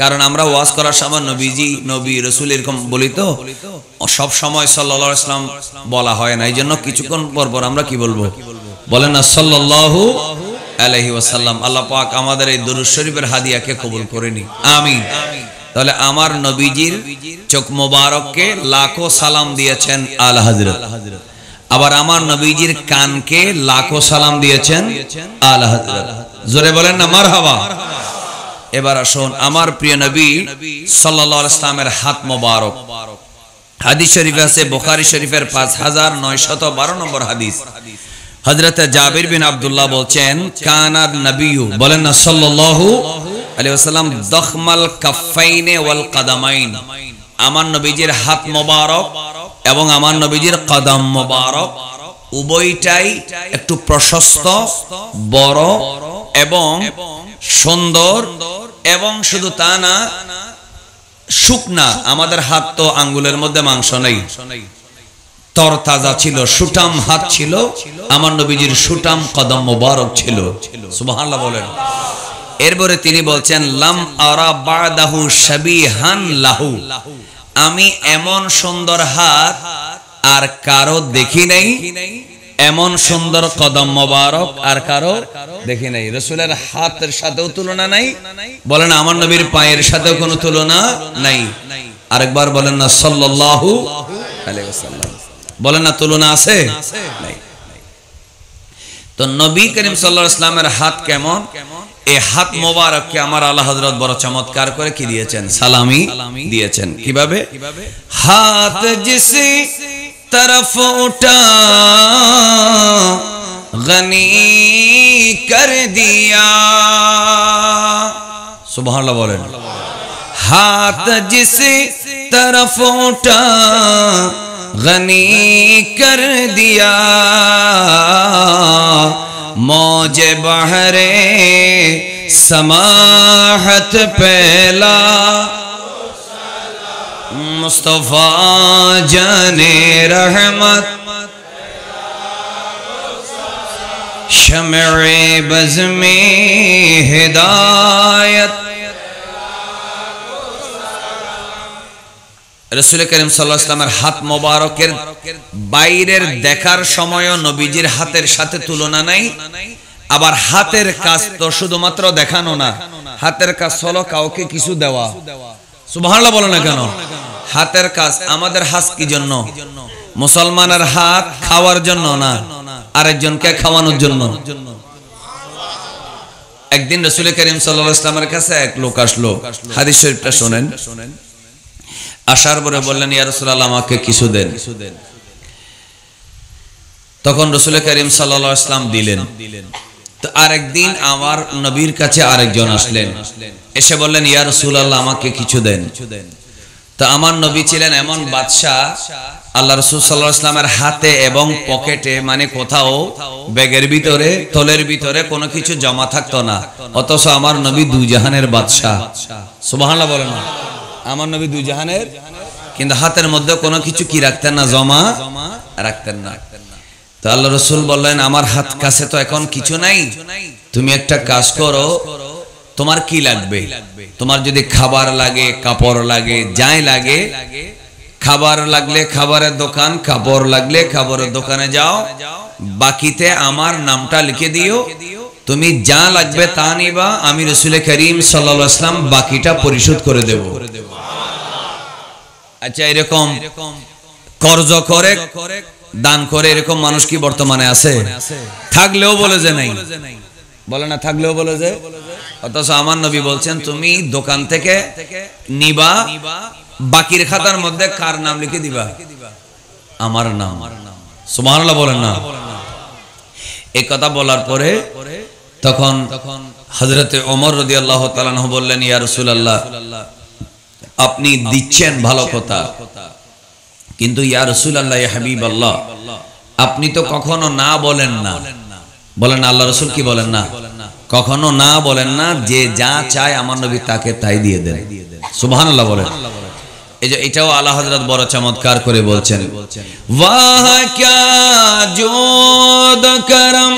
কারণ আমরা ওয়াজ করার সময় নবীজি নবী রসুল এরকম বলি তো সব সময় সাল্লা ইসলাম বলা হয় না এই জন্য কিছুক্ষণ পরপর আমরা কি বলবো বলেন না সাল্লাহু আলহি ওয়াসাল্লাম আল্লাহ পাক আমাদের এই দরুদ শরীফের হাদিয়াকে কবুল করেনি আমি তাহলে আমার নবীজির চোখ মোবারককে লাখো সালাম দিয়েছেন আল হাজরত আবার আমার নবীজির কানকে লাখো সালাম দিয়েছেন আল হাজরত জোরে বলেন না মার হাবা এবার আসুন আমার প্রিয় নবী সাল্লা ইসলামের হাত মোবারক হাদিস শরীফ আছে বোখারি শরীফের পাঁচ হাজার নয় শত বারো নম্বর হাদিস হজরত জাবির বিন আবদুল্লাহ বলছেন কানাদ নবী বলেন না সাল্লু আলী দখমাল কাফাইনে ওয়াল কাদামাইন আমার নবীজির হাত মোবারক এবং আমার নবীজির কদম মোবারক উভয়টাই একটু প্রশস্ত বড় এবং সুন্দর এবং শুধু তা না শুকনা আমাদের হাত তো আঙ্গুলের মধ্যে মাংস নেই তর তাজা ছিল সুটাম হাত ছিল আমার নবীজির সুটাম কদম মুবারক ছিল সুবহানাল্লাহ বলেন এরপরে তিনি বলছেন লাম আরা বাদাহু শাবিহান লাহু আমি এমন সুন্দর হাত আর কারো দেখি নাই এমন সুন্দর কদম মোবারক আর কারো দেখি নাই রসুলের হাতের সাথেও তুলনা নাই বলেন আমার নবীর পায়ের সাথেও কোনো তুলনা নাই আরেকবার বলেন না সাল্লাহু বলেন না তুলনা আছে তো নবী করিম সাল্লাহ হাত কেমন এই হাত মোবারককে আমার আল্লাহ হজরত বড় চমৎকার করে কি দিয়েছেন সালামি দিয়েছেন কিভাবে হাত জিসে طرف اٹھا غنی کر دیا سبحان اللہ بولے ہاتھ جس طرف اٹھا غنی کر دیا موج باہر سماحت پہلا مصطفیٰ جان رحمت شمع بز میں ہدایت রসুল করিম সাল্লাহ ইসলামের হাত মোবারকের বাইরের দেখার সময়ও নবীজির হাতের সাথে তুলনা নাই আবার হাতের কাজ তো শুধুমাত্র দেখানো না হাতের কাজ হলো কাউকে কিছু দেওয়া সুবহানাল্লাহ বলো না কেন হাতের কাজ আমাদের হাস কি জন্য মুসলমানের হাত খাওয়ার জন্য না আরেকজনকে খাওয়ানোর জন্য একদিন রসুল করিম সাল্লামের কাছে এক লোক আসলো হাদিস শরীফটা শোনেন আসার পরে বললেন ইয়া রসুল্লাহ আমাকে কিছু দেন তখন রসুল করিম সাল্লাহ ইসলাম দিলেন তো আরেকদিন আমার নবীর কাছে আরেকজন আসলেন এসে বললেন ইয়া রাসূলুল্লাহ আমাকে কিছু দেন তো আমার নবী ছিলেন এমন বাদশাহ আল্লাহ রসুল সাল্লাহ ইসলামের হাতে এবং পকেটে মানে কোথাও ব্যাগের ভিতরে তলের ভিতরে কোনো কিছু জমা থাকতো না অথচ আমার নবী দুজাহানের বাদশাহ সুবাহ বলে না আমার নবী দুজাহানের কিন্তু হাতের মধ্যে কোনো কিছু কি রাখতেন না জমা রাখতেন না তা আল্লাহ রসুল বললেন আমার হাত কাছে তো এখন কিছু নাই তুমি একটা কাজ করো তোমার কি লাগবে তোমার যদি খাবার লাগে কাপড় লাগে যাই লাগে খাবার লাগলে খাবারের দোকান কাপড় লাগলে খাবারের দোকানে যাও বাকিতে আমার নামটা লিখে দিও তুমি যা লাগবে তা নিবা আমি রসুলের করিম সাল্লাম বাকিটা পরিশোধ করে দেব আচ্ছা এরকম কর্জ করে দান করে এরকম মানুষ কি বর্তমানে আছে থাকলেও বলে যে নাই বলে না থাকলেও বলে যে অথচ আমার নবী বলছেন তুমি দোকান থেকে নিবা বাকির খাতার মধ্যে কার নাম লিখে দিবা আমার নাম সুমারলা বলেন না এ কথা বলার পরে তখন তখন হজরতে অমর রদি আল্লাহ বললেন ইয়া রসুল আল্লাহ আপনি দিচ্ছেন ভালো কথা কথা কিন্তু ইয়া রসুল আল্লাহ হাবিব আল্লাহ আপনি তো কখনো না বলেন না বলেন আল্লাহ রসুল কি বলেন না কখনো না বলেন না যে যা চায় আমার নবী তাকে তাই দিয়ে দেন সুবাহ বলেন এই যে এটাও আল্লাহ হজরত বড় চমৎকার করে বলছেন ওয়াহ ক্যা জোদ করম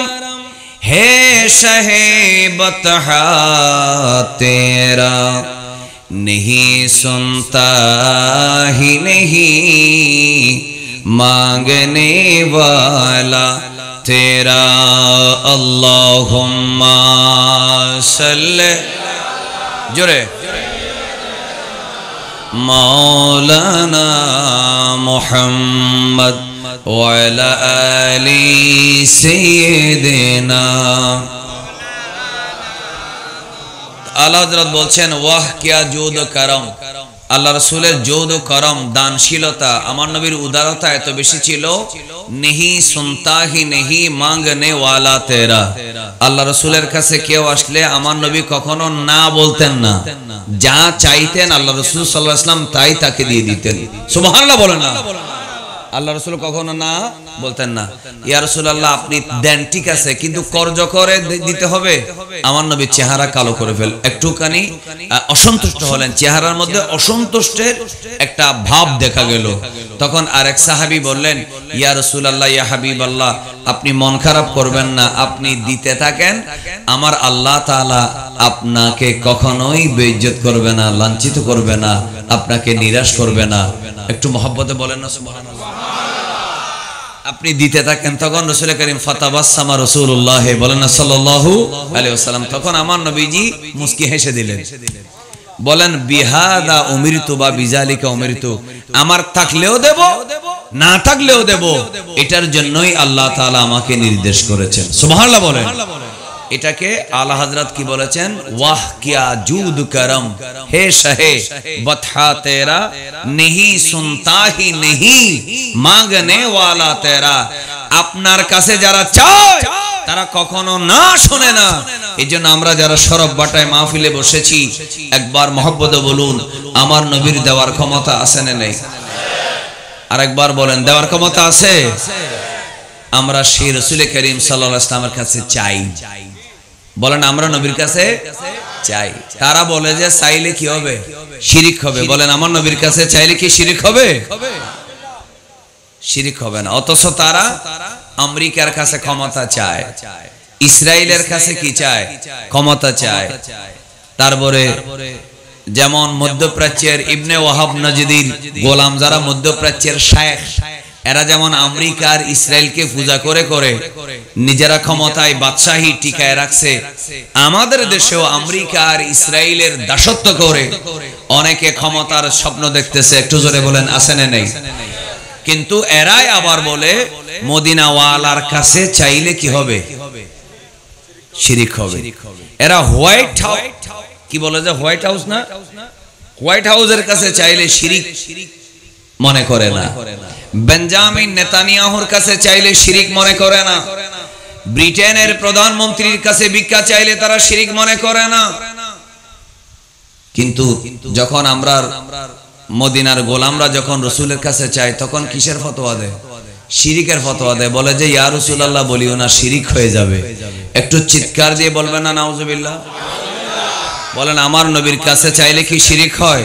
হে শহে বতহা তেরা نہیں سنتا ہی نہیں مانگنے والا تیرا اللہم ماصل جرے مولانا محمد وعلی آل سیدنا আল্লাহ বলছেন ওয়াহ কিয়া জৌদ কারম আল্লাহ রসুলের যৌদ করম দানশীলতা আমার নবীর উদারতা এত বেশি ছিল নেহি সুনতা নেহি মাঙ্গনে ওয়ালা তেরা আল্লাহ রসুলের কাছে কেউ আসলে আমার নবী কখনো না বলতেন না যা চাইতেন আল্লাহ রসুল সাল্লাহ তাই তাকে দিয়ে দিতেন সুবহানাল্লাহ বলেন না আল্লাহ রসুল কখনো না বলতেন না ইয়া রসুল আল্লাহ আপনি দেন ঠিক আছে কিন্তু কর্য করে দিতে হবে আমার নবী চেহারা কালো করে ফেল একটুখানি অসন্তুষ্ট হলেন চেহারার মধ্যে অসন্তুষ্টের একটা ভাব দেখা গেল তখন আরেক সাহাবি বললেন ইয়া রসুল আল্লাহ ইয়া হাবিব আল্লাহ আপনি মন খারাপ করবেন না আপনি দিতে থাকেন আমার আল্লাহ তালা আপনাকে কখনোই বেজ্জত করবে না লাঞ্ছিত করবে না আপনাকে নিরাশ করবে না একটু মহব্বতে বলেন না আপনি দিতে থাকেন তখন রসুল করিম ফতাবাসমা রসুল্লাহ বলেন না তখন আমার নবীজি মুসকি হেসে দিলেন বলেন বিহাদা অমৃতু বা বিজালিকা অমৃতু আমার থাকলেও দেব না থাকলেও দেব এটার জন্যই আল্লাহ তালা আমাকে নির্দেশ করেছেন সুমাহ বলেন এটাকে আল্লাহ হাজরাত কি বলেছেন ওয়াহ কিয়া জুদ করম হে শাহে বথা তেরা নেহি সুনতা হি নেহি মাগনে ওয়ালা তেরা আপনার কাছে যারা চায় তারা কখনো না শোনে না এই জন্য আমরা যারা সরব বাটায় মাহফিলে বসেছি একবার মহব্বত বলুন আমার নবীর দেওয়ার ক্ষমতা আছে না নেই আর একবার বলেন দেওয়ার ক্ষমতা আছে আমরা সেই রসুল করিম সাল্লাহ ইসলামের কাছে চাই বলেন আমরা নবীর কাছে চাই তারা বলে যে চাইলে কি হবে শিরিক হবে বলেন আমার নবীর কাছে চাইলে কি শিরিক হবে শিরিক হবে না অথচ তারা আমেরিকার কাছে ক্ষমতা চায় ইসরায়েলের কাছে কি চায় ক্ষমতা চায় তারপরে যেমন মধ্যপ্রাচ্যের ইবনে ওয়াহাব নজিদির গোলাম যারা মধ্যপ্রাচ্যের শায়েখ এরা যেমন আমেরিকা আর ইসরায়েলকে পূজা করে করে নিজেরা ক্ষমতায় বাদশাহী টিকায় রাখছে আমাদের দেশেও আমেরিকা আর ইসরায়েলের দাসত্ব করে অনেকে ক্ষমতার স্বপ্ন দেখতেছে একটু জোরে বলেন আসেনে নেই কিন্তু এরাই আবার বলে মদিনাওয়ালার কাছে চাইলে কি হবে শিরিক হবে এরা হোয়াইট কি বলে যে হোয়াইট হাউস না হোয়াইট হাউসের কাছে চাইলে শিরিক শিরিক মনে করে না বেঞ্জামিন নেতানিয়াহুর কাছে চাইলে শিরিক মনে করে না ব্রিটেনের প্রধানমন্ত্রীর কাছে ভিক্ষা চাইলে তারা শিরিক মনে করে না কিন্তু যখন আমরা মদিনার গোলামরা যখন রসুলের কাছে চাই তখন কিসের ফতোয়া দেয় শিরিকের ফতোয়া দেয় বলে যে ইয়া রসুল্লাহ বলিও না শিরিক হয়ে যাবে একটু চিৎকার দিয়ে বলবেন না নাউজবিল্লা বলেন আমার নবীর কাছে চাইলে কি শিরিক হয়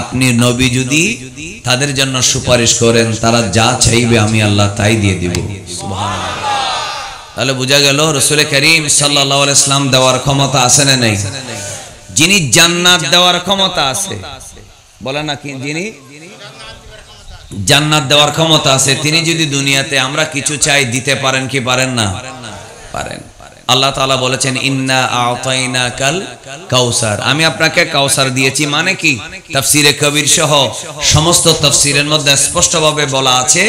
আপনি নবী যদি তাদের জন্য সুপারিশ করেন তারা যা চাইবে আমি আল্লাহ তাই দিয়ে দিব তাহলে বোঝা গেল রসুল করিম সাল্লাহ ইসলাম দেওয়ার ক্ষমতা আছে না নেই যিনি জান্নাত দেওয়ার ক্ষমতা আছে বলে না কি যিনি জান্নাত দেওয়ার ক্ষমতা আছে তিনি যদি দুনিয়াতে আমরা কিছু চাই দিতে পারেন কি পারেন না পারেন আল্লাহ তালা বলেছেন ইন্না আতাইনা কাল কাউসার আমি আপনাকে কাউসার দিয়েছি মানে কি তাফসিরে কবির সহ সমস্ত তাফসিরের মধ্যে স্পষ্টভাবে বলা আছে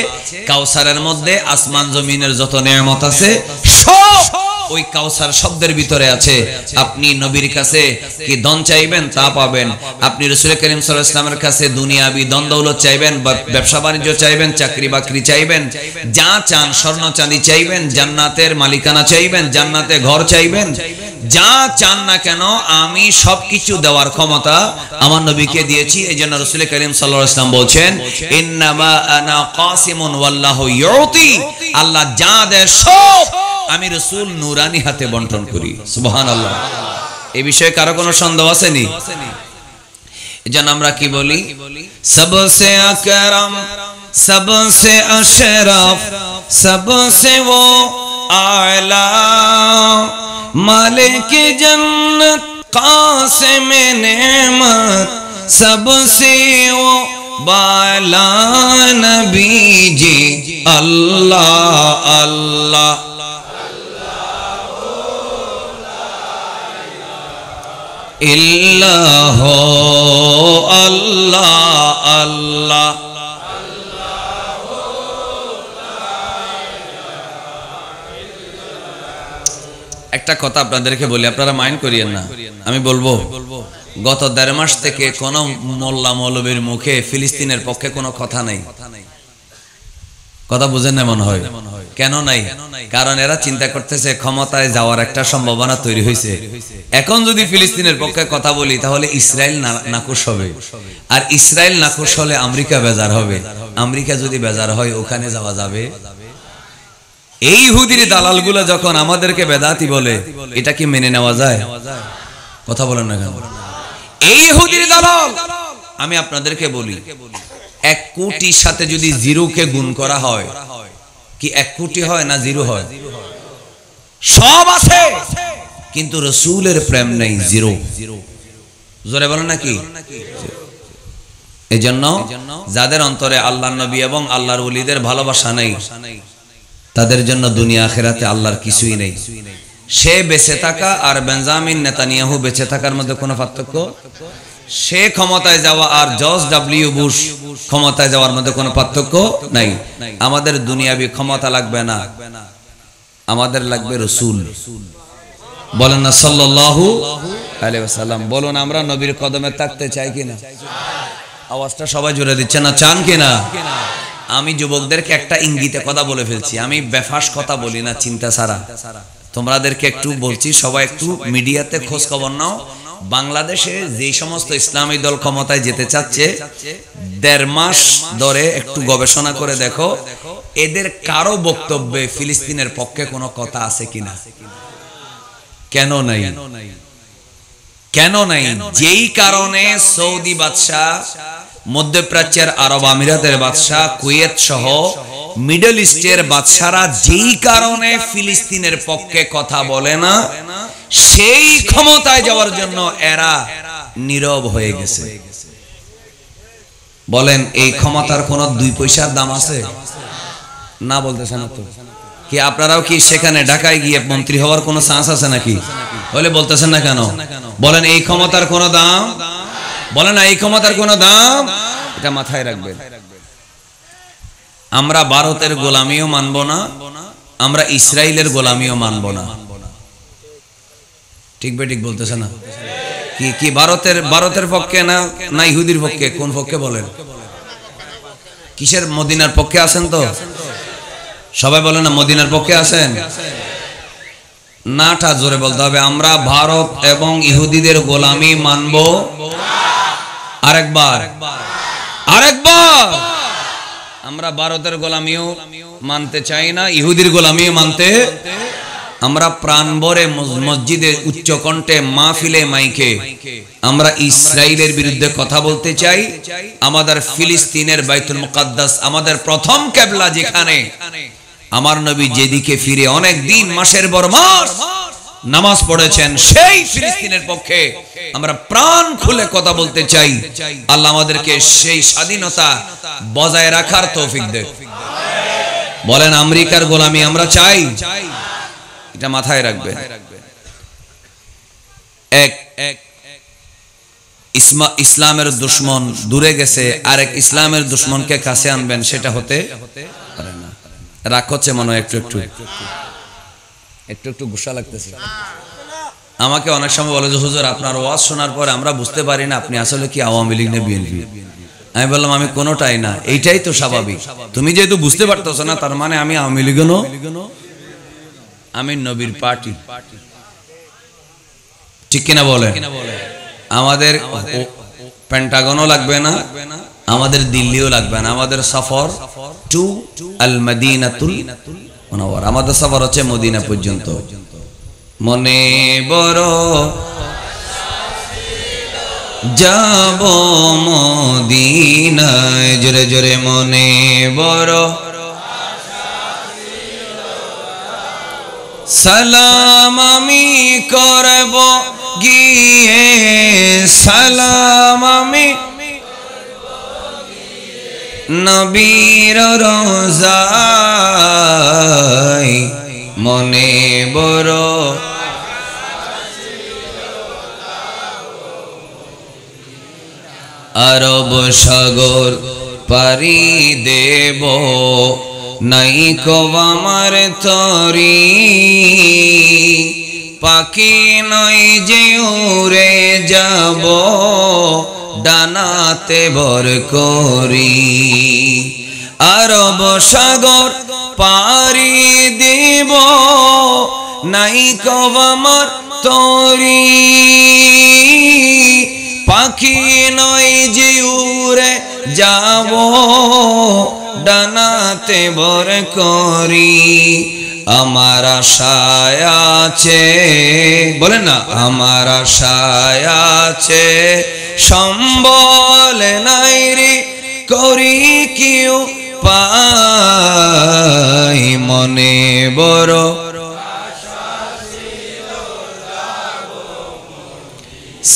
কাউসারের মধ্যে আসমান জমিনের যত নিয়ামত আছে সব ওই কাউসার শব্দের ভিতরে আছে আপনি নবীর কাছে কি দন চাইবেন তা পাবেন আপনি রসুল করিম ইসলামের কাছে দুনিয়াবি দন দৌলত চাইবেন ব্যবসা বাণিজ্য চাইবেন চাকরি বাকরি চাইবেন যা চান স্বর্ণ চাঁদি চাইবেন জান্নাতের মালিকানা চাইবেন জান্নাতে ঘর চাইবেন যা চান না কেন আমি সবকিছু দেওয়ার ক্ষমতা আমার নবীকে দিয়েছি এই জন্য রসুল করিম সাল্লাম বলছেন আল্লাহ যা দেয় সব আমি রসুল নুরানি হাতে বন্টন করি সুহান আল্লাহ এ বিষয়ে কারো কোনো সন্দেহ আসেনি যেন আমরা কি বলি সবসে আকরম সবসে আশরফ সবসে ও আলা مالک جنت قاسم نعمت سب سے وہ بالا نبی جی اللہ اللہ اللہ اللہ اللہ একটা কথা আপনাদেরকে বলি আপনারা মাইন্ড করিয়েন না আমি বলবো গত দেড় মাস থেকে কোন মোল্লা মৌলবীর মুখে ফিলিস্তিনের পক্ষে কোনো কথা নেই কথা বুঝেন না মনে হয় কেন নাই কারণ এরা চিন্তা করতেছে ক্ষমতায় যাওয়ার একটা সম্ভাবনা তৈরি হয়েছে এখন যদি ফিলিস্তিনের পক্ষে কথা বলি তাহলে ইসরায়েল নাকুশ হবে আর ইসরায়েল নাকুশ হলে আমেরিকা বেজার হবে আমেরিকা যদি বেজার হয় ওখানে যাওয়া যাবে এই হুদির দালালগুলো যখন আমাদেরকে বেদাতি বলে এটা কি মেনে নেওয়া যায় কথা বলেন না কেন এই হুদির দালাল আমি আপনাদেরকে বলি এক কোটির সাথে যদি জিরো কে গুণ করা হয় কি এক কোটি হয় না জিরো হয় সব আছে কিন্তু রসুলের প্রেম নেই জিরো জোরে বলেন নাকি এজন্য যাদের অন্তরে আল্লাহ নবী এবং আল্লাহর ওলিদের ভালোবাসা নেই তাদের জন্য দুনিয়া আখেরাতে আল্লাহর কিছুই নেই সে বেঁচে থাকা আর বেঞ্জামিন নেতানিয়াহু বেঁচে থাকার মধ্যে কোনো পার্থক্য সে ক্ষমতায় যাওয়া আর জর্জ ডাব্লিউ বুশ ক্ষমতায় যাওয়ার মধ্যে কোনো পার্থক্য নাই আমাদের দুনিয়াবি ক্ষমতা লাগবে না আমাদের লাগবে রসুল বলেন না সাল্লাহু আলাইসাল্লাম বলুন আমরা নবীর কদমে থাকতে চাই কিনা আওয়াজটা সবাই জুড়ে দিচ্ছে না চান কিনা আমি যুবকদেরকে একটা ইঙ্গিতে কথা বলে ফেলছি আমি বেফাস কথা বলি না চিন্তা ছাড়া তোমাদেরকে একটু বলছি সবাই একটু মিডিয়াতে খোঁজ খবর নাও বাংলাদেশে যে সমস্ত ইসলামী দল ক্ষমতায় যেতে চাচ্ছে দেড় মাস ধরে একটু গবেষণা করে দেখো এদের কারো বক্তব্যে ফিলিস্তিনের পক্ষে কোনো কথা আছে কিনা কেন নাই কেন নাই যেই কারণে সৌদি বাদশাহ মধ্যপ্রাচ্যের আরব আমিরাতের বাদশাহ কুয়েত সহ মিডল ইস্টের বাদশারা যেই কারণে ফিলিস্তিনের পক্ষে কথা বলে না সেই ক্ষমতায় যাওয়ার জন্য এরা নীরব হয়ে গেছে বলেন এই ক্ষমতার কোন দুই পয়সার দাম আছে না বলতেছেন তো কি আপনারাও কি সেখানে ঢাকায় গিয়ে মন্ত্রী হওয়ার কোনো চান্স আছে নাকি হলে বলতেছেন না কেন বলেন এই ক্ষমতার কোনো দাম বলে না এই ক্ষমতার কোনো দাম এটা মাথায় রাখবে আমরা ভারতের গোলামিও মানব না আমরা ইসরায়েলের গোলামিও মানব না ঠিক বে ঠিক বলতেছে না কি কি ভারতের ভারতের পক্ষে না না ইহুদির পক্ষে কোন পক্ষে বলেন কিসের মদিনার পক্ষে আছেন তো সবাই বলে না মদিনার পক্ষে আছেন নাটা জোরে বলতে হবে আমরা ভারত এবং ইহুদিদের গোলামি মানব না আরেকবার আরেকবার আমরা ভারতের গোলামিও মানতে চাই না ইহুদির গোলামিও মানতে আমরা প্রাণবরে মসজিদে উচ্চ কণ্ঠে মাহফিলে মাইকে আমরা ইসরায়েলের বিরুদ্ধে কথা বলতে চাই আমাদের ফিলিস্তিনের বাইতুল মুকাদ্দাস আমাদের প্রথম কেবলা যেখানে আমার নবী যেদিকে ফিরে অনেক দিন মাসের বর মাস নামাজ পড়েছেন সেই ফিলিস্তিনের পক্ষে আমরা প্রাণ খুলে কথা বলতে চাই আল্লাহ আমাদেরকে সেই স্বাধীনতা বজায় রাখার তৌফিক দে বলেন আমেরিকার গোলামি আমরা চাই এটা মাথায় রাখবে এক এক ইসলামের দুশ্মন দূরে গেছে আরেক ইসলামের দুশ্মনকে কাছে আনবেন সেটা হতে পারে না রাগ হচ্ছে মনে একটু একটু একটু একটু গুসা লাগতেছে আমাকে অনেক সময় বলে যে হুজুর আপনার ওয়াজ শোনার পর আমরা বুঝতে পারি না আপনি আসলে কি আওয়ামী লীগ না বিএনপি আমি বললাম আমি কোনোটাই না এইটাই তো স্বাভাবিক তুমি যেহেতু বুঝতে পারতেছ না তার মানে আমি আওয়ামী লীগ আমি নবীর পার্টি ঠিক কিনা বলেন আমাদের পেন্টাগনও লাগবে না আমাদের দিল্লিও লাগবে না আমাদের সফর টু আল মদিনাতুল মনোবর আমাদের সফর হচ্ছে মদিনা পর্যন্ত মনে বড় যাব মদিনায় জোরে জোরে মনে বড় সালাম আমি করব গিয়ে সালাম আমি নবীর রোজাই মনে বড় আরব সাগর পারি দেব নাই আমার তরি পাখি নই যে উড়ে যাব ডানাতে ভর করি আরব সাগর পারি দিব নাই কব আমার তরি পাখি নয় যে উড়ে যাব ডানাতে ভর করি আমার আশায় আছে বলেন না আমার আশায় আছে সম্বল নাই রে করি কিউ পাই মনে বড়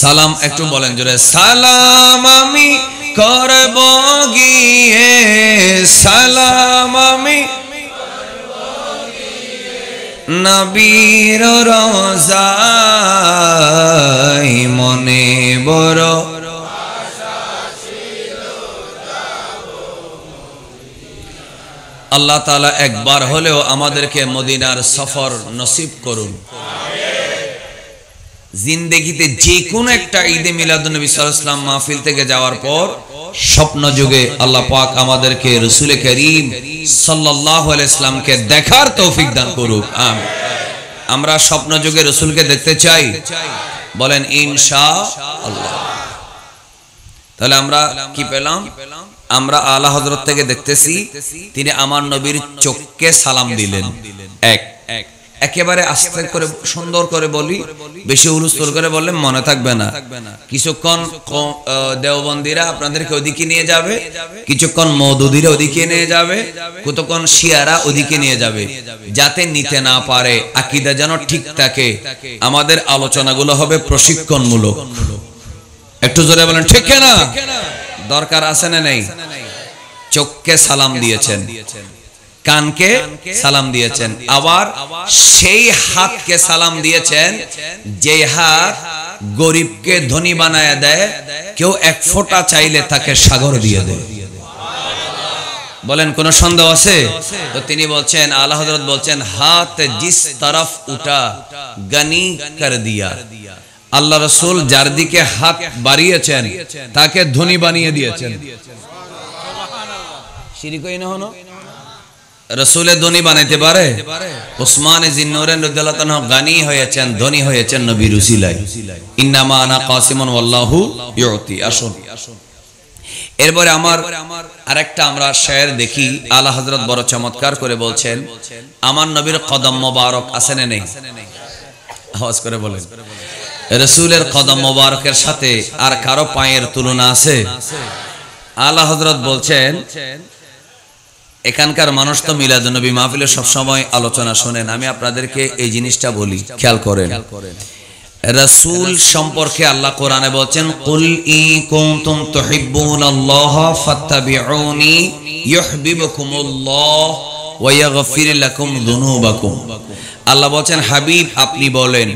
সালাম একটু বলেন জোরে সালাম আমি করব গিয়ে সালাম আমি নবীর রোজাই মনে বড় আল্লাহ তালা একবার হলেও আমাদেরকে মদিনার সফর নসিব করুন জিন্দেগিতে যে কোনো একটা ঈদে মিলাদুলনবী সাল্লাম মাহফিল থেকে যাওয়ার পর স্বপ্ন যুগে আল্লাহ পাক আমাদেরকে রসুল করিম সাল্লাহ ইসলামকে দেখার তৌফিক দান করুক আমরা স্বপ্ন যুগে রসুলকে দেখতে চাই বলেন ইনশা আল্লাহ তাহলে আমরা কি পেলাম আমরা আল্লাহ হজরত থেকে দেখতেছি তিনি আমার নবীর চোখকে সালাম দিলেন এক এক একেবারে আস্তে করে সুন্দর করে বলি বেশি উরুস্তর করে বললে মনে থাকবে না কিছুক্ষণ দেওবন্দিরা আপনাদেরকে ওদিকে নিয়ে যাবে কিছুক্ষণ মদুদিরা ওদিকে নিয়ে যাবে কতক্ষণ শিয়ারা ওদিকে নিয়ে যাবে যাতে নিতে না পারে আকিদা যেন ঠিক থাকে আমাদের আলোচনাগুলো হবে প্রশিক্ষণমূলক একটু জোরে বলেন ঠিক না দরকার আছে না নেই চোখকে সালাম দিয়েছেন কানকে সালাম দিয়েছেন আবার সেই হাতকে সালাম দিয়েছেন যে হাত গরিবকে ধনী বানায় দেয় কেউ এক ফোঁটা চাইলে তাকে সাগর দিয়ে দেয় বলেন কোন সন্দেহ আছে তো তিনি বলছেন আল্লাহ বলছেন হাত জিস তরফ উঠা গনি কর দিয়া আল্লাহ রসুল যার দিকে হাত বাড়িয়েছেন তাকে ধনী বানিয়ে দিয়েছেন সিরিকই না রসুলের ধনী বানাইতে পারে ওসমান গানি হয়েছেন ধনী হয়েছেন নবী রুসিলাই ইন্নামা কাসিমন আসুন এরপরে আমার আরেকটা আমরা শের দেখি আল্লাহ হজরত বড় চমৎকার করে বলছেন আমার নবীর কদম মোবারক আসেন নেই আওয়াজ করে বলেন রসুলের কদম মোবারকের সাথে আর কারো পায়ের তুলনা আছে আল্লাহ হজরত বলছেন এখানকার মানুষ তো নবী মাহফিলে সবসময় আলোচনা শোনেন আমি আপনাদেরকে এই জিনিসটা বলি খেয়াল করেন রসুল সম্পর্কে আল্লাহ কোরআনে বলছেন কুল ই কুনতুম ইউহিব্বুকুমুল্লাহ ওয়া ইয়াগফির লাকুম যুনুবাকুম আল্লাহ বলছেন হাবিব আপনি বলেন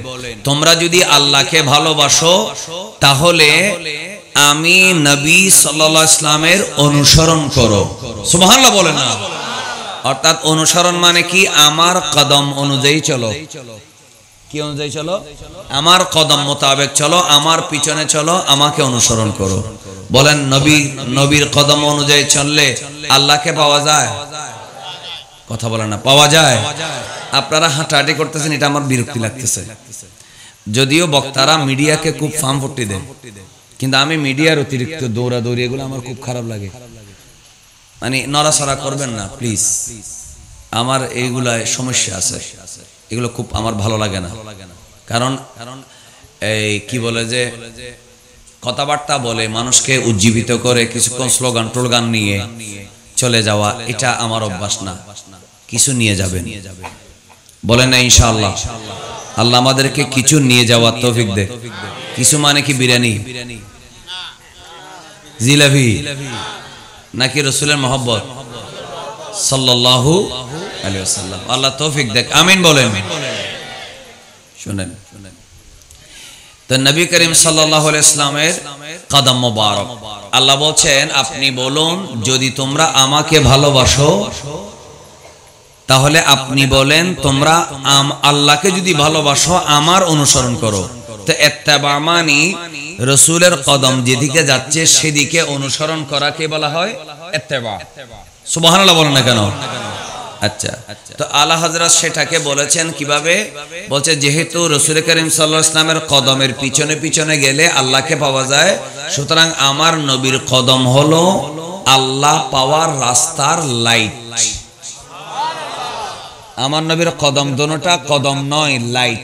তোমরা যদি আল্লাহকে ভালোবাসো তাহলে আমি নবী সাল্লা ইসলামের অনুসরণ করো সুমহাল্লা বলে না অর্থাৎ অনুসরণ মানে কি আমার কদম অনুযায়ী চলো কি অনুযায়ী চলো আমার কদম মোতাবেক চলো আমার পিছনে চলো আমাকে অনুসরণ করো বলেন নবী নবীর কদম অনুযায়ী চললে আল্লাহকে পাওয়া যায় কথা বলে না পাওয়া যায় আপনারা হাঁটাহাঁটি করতেছেন এটা আমার বিরক্তি লাগতেছে যদিও বক্তারা মিডিয়াকে খুব ফার্ম ফুটি দেয় কিন্তু আমি মিডিয়ার অতিরিক্ত দৌড়াদৌড়ি এগুলো আমার খুব খারাপ লাগে মানে নড়াচড়া করবেন না প্লিজ আমার এইগুলায় সমস্যা আছে এগুলো খুব আমার ভালো লাগে না কারণ কারণ এই কি বলে যে কথাবার্তা বলে মানুষকে উজ্জীবিত করে কিছুক্ষণ স্লোগান টোলগান নিয়ে চলে যাওয়া এটা আমার অভ্যাস না কিছু নিয়ে যাবে নিয়ে যাবে বলেন না ইনশাআল্লাহ আল্লাহ আমাদেরকে কিছু নিয়ে যাওয়ার তৌফিক দে কিছু মানে কি বিরিয়ানি জিলাভি নাকি রসুলের মোহাম্মত সাল্লাহু আলিয়াল্লাম আল্লাহ তৌফিক দেখ আমিন বলেন শুনেন তো নবী করিম সাল্লাহ ইসলামের কাদাম মোবারক আল্লাহ বলছেন আপনি বলুন যদি তোমরা আমাকে ভালোবাসো তাহলে আপনি বলেন তোমরা আম আল্লাহকে যদি ভালোবাসো আমার অনুসরণ করো তো এত্তাবামানি রসুলের কদম যেদিকে যাচ্ছে সেদিকে অনুসরণ করাকে বলা হয় বলেন না কেন আচ্ছা তো আলা হজরত সেটাকে বলেছেন কিভাবে বলছে যেহেতু রসুল করিম সাল্লাহামের কদমের পিছনে পিছনে গেলে আল্লাহকে পাওয়া যায় সুতরাং আমার নবীর কদম হলো আল্লাহ পাওয়ার রাস্তার লাইট আমার নবীর কদম দোনোটা কদম নয় লাইট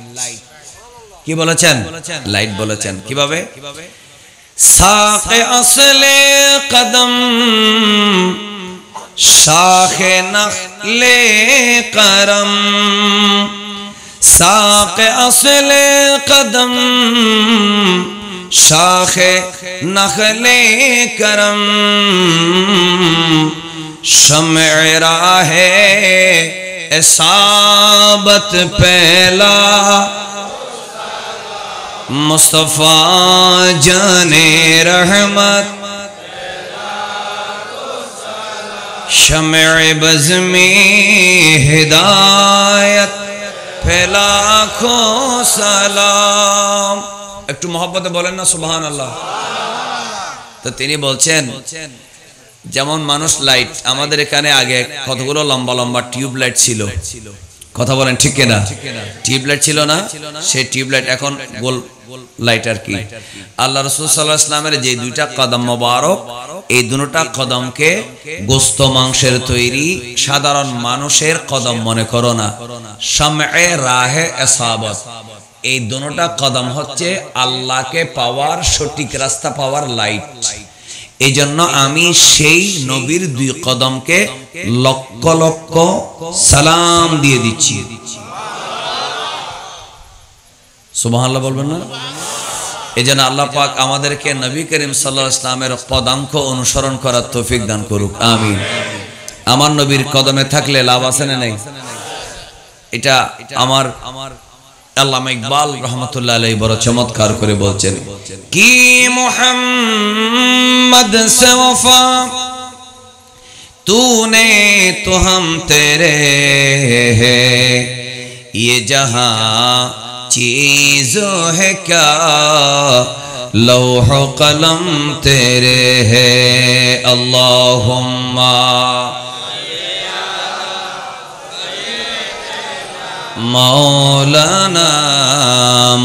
কি বলেছেন লাইট বলেছেন কিভাবে সাখে আসলে কদম শাখে নখলে করম সাখ আসলে কদম শাখ নখলে করম শমরা রাহে اصابت پہلا مصطفیٰ جان رحمت شمع ہدایت پھیلا سلام ایک محبت بولیں نا سبحان اللہ تو যেমন মানুষ লাইট আমাদের এখানে আগে কতগুলো লম্বা লম্বা টিউব লাইট ছিল কথা বলেন ঠিক কিনা টিউব লাইট ছিল না সে টিউব লাইট এখন গোল লাইট আর কি আল্লাহ যে দুইটা কদম মোবারক এই দুটা কদমকে গোস্ত মাংসের তৈরি সাধারণ মানুষের কদম মনে করো না এই দুটা কদম হচ্ছে আল্লাহকে পাওয়ার সঠিক রাস্তা পাওয়ার লাইট এই জন্য আমি সেই নবীর দুই কদমকে লক্ষ লক্ষ সালাম দিয়ে দিচ্ছি সুবাহ বলবেন না এই জন্য আল্লাহ পাক আমাদেরকে নবী করিম সাল্লাহ ইসলামের পদাঙ্ক অনুসরণ করার তৌফিক দান করুক আমি আমার নবীর কদমে থাকলে লাভ আছে না নাই এটা আমার আমার اللہ اقبال رحمت اللہ علیہ بڑا چمت تیرے ہے یہ جہاں چیز ہے کیا لوہ قلم تیرے ہے اللہ مولانا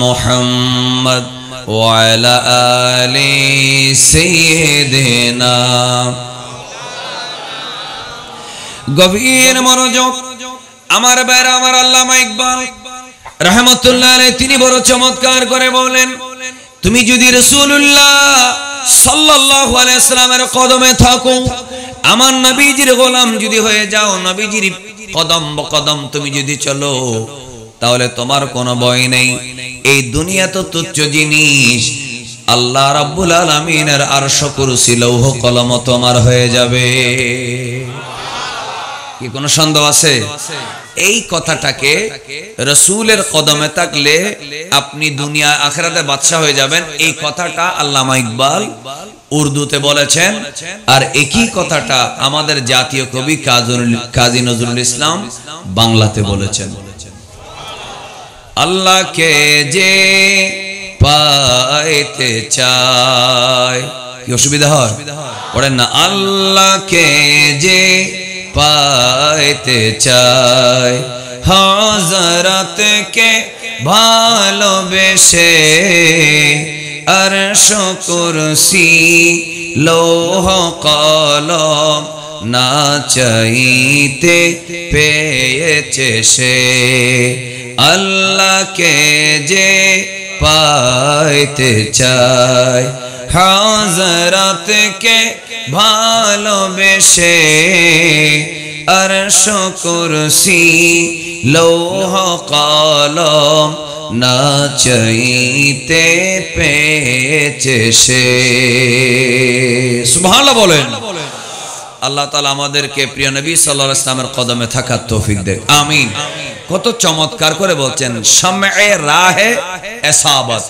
محمد وعلى آل سيدنا গভীর মনোযোগ আমার বেড়া আমার আল্লামা ইকবাল রহমতুল্লাহ তিনি বড় চমৎকার করে বলেন তুমি যদি রসুল্লাহ সাল্লাহ আলাইসালামের কদমে থাকো আমার নবীজির গোলাম যদি হয়ে যাও নবীজির কদম কদম তুমি যদি চলো তাহলে তোমার কোনো বই নেই এই দুনিয়া তো তুচ্ছ জিনিস আল্লাহ রাব্বুল আলামিনের আরশ কুরসি লৌহ কলম তোমার হয়ে যাবে কি কোনো সন্দেহ আছে এই কথাটাকে রসুলের কদমে থাকলে আপনি দুনিয়া আখেরাতে বাদশাহ হয়ে যাবেন এই কথাটা আল্লামা ইকবাল উর্দুতে বলেছেন আর একই কথাটা আমাদের জাতীয় কবি কাজী নজরুল ইসলাম বাংলাতে বলেছেন আল্লাহকে যে পাইতে চায় কি অসুবিধা হয় পড়েন না আল্লাহকে যে পাইতে চাই হজরতকে ভালোবেসে অর্শ কুরসি লৌহ কলম না চাইতে পেয়েছে সে আল্লাহকে যে পাইতে চায় হজরতকে ভালোবেসে অর্শ কুরসি লৌহ কলম না চাইতে পেয়েছে সে সুভালা বলেন আল্লাহ তালা আমাদেরকে প্রিয় নবী সাল্লাহ ইসলামের কদমে থাকার তৌফিক দেখ আমিন কত চমৎকার করে বলছেন সামে রাহে এসাবাত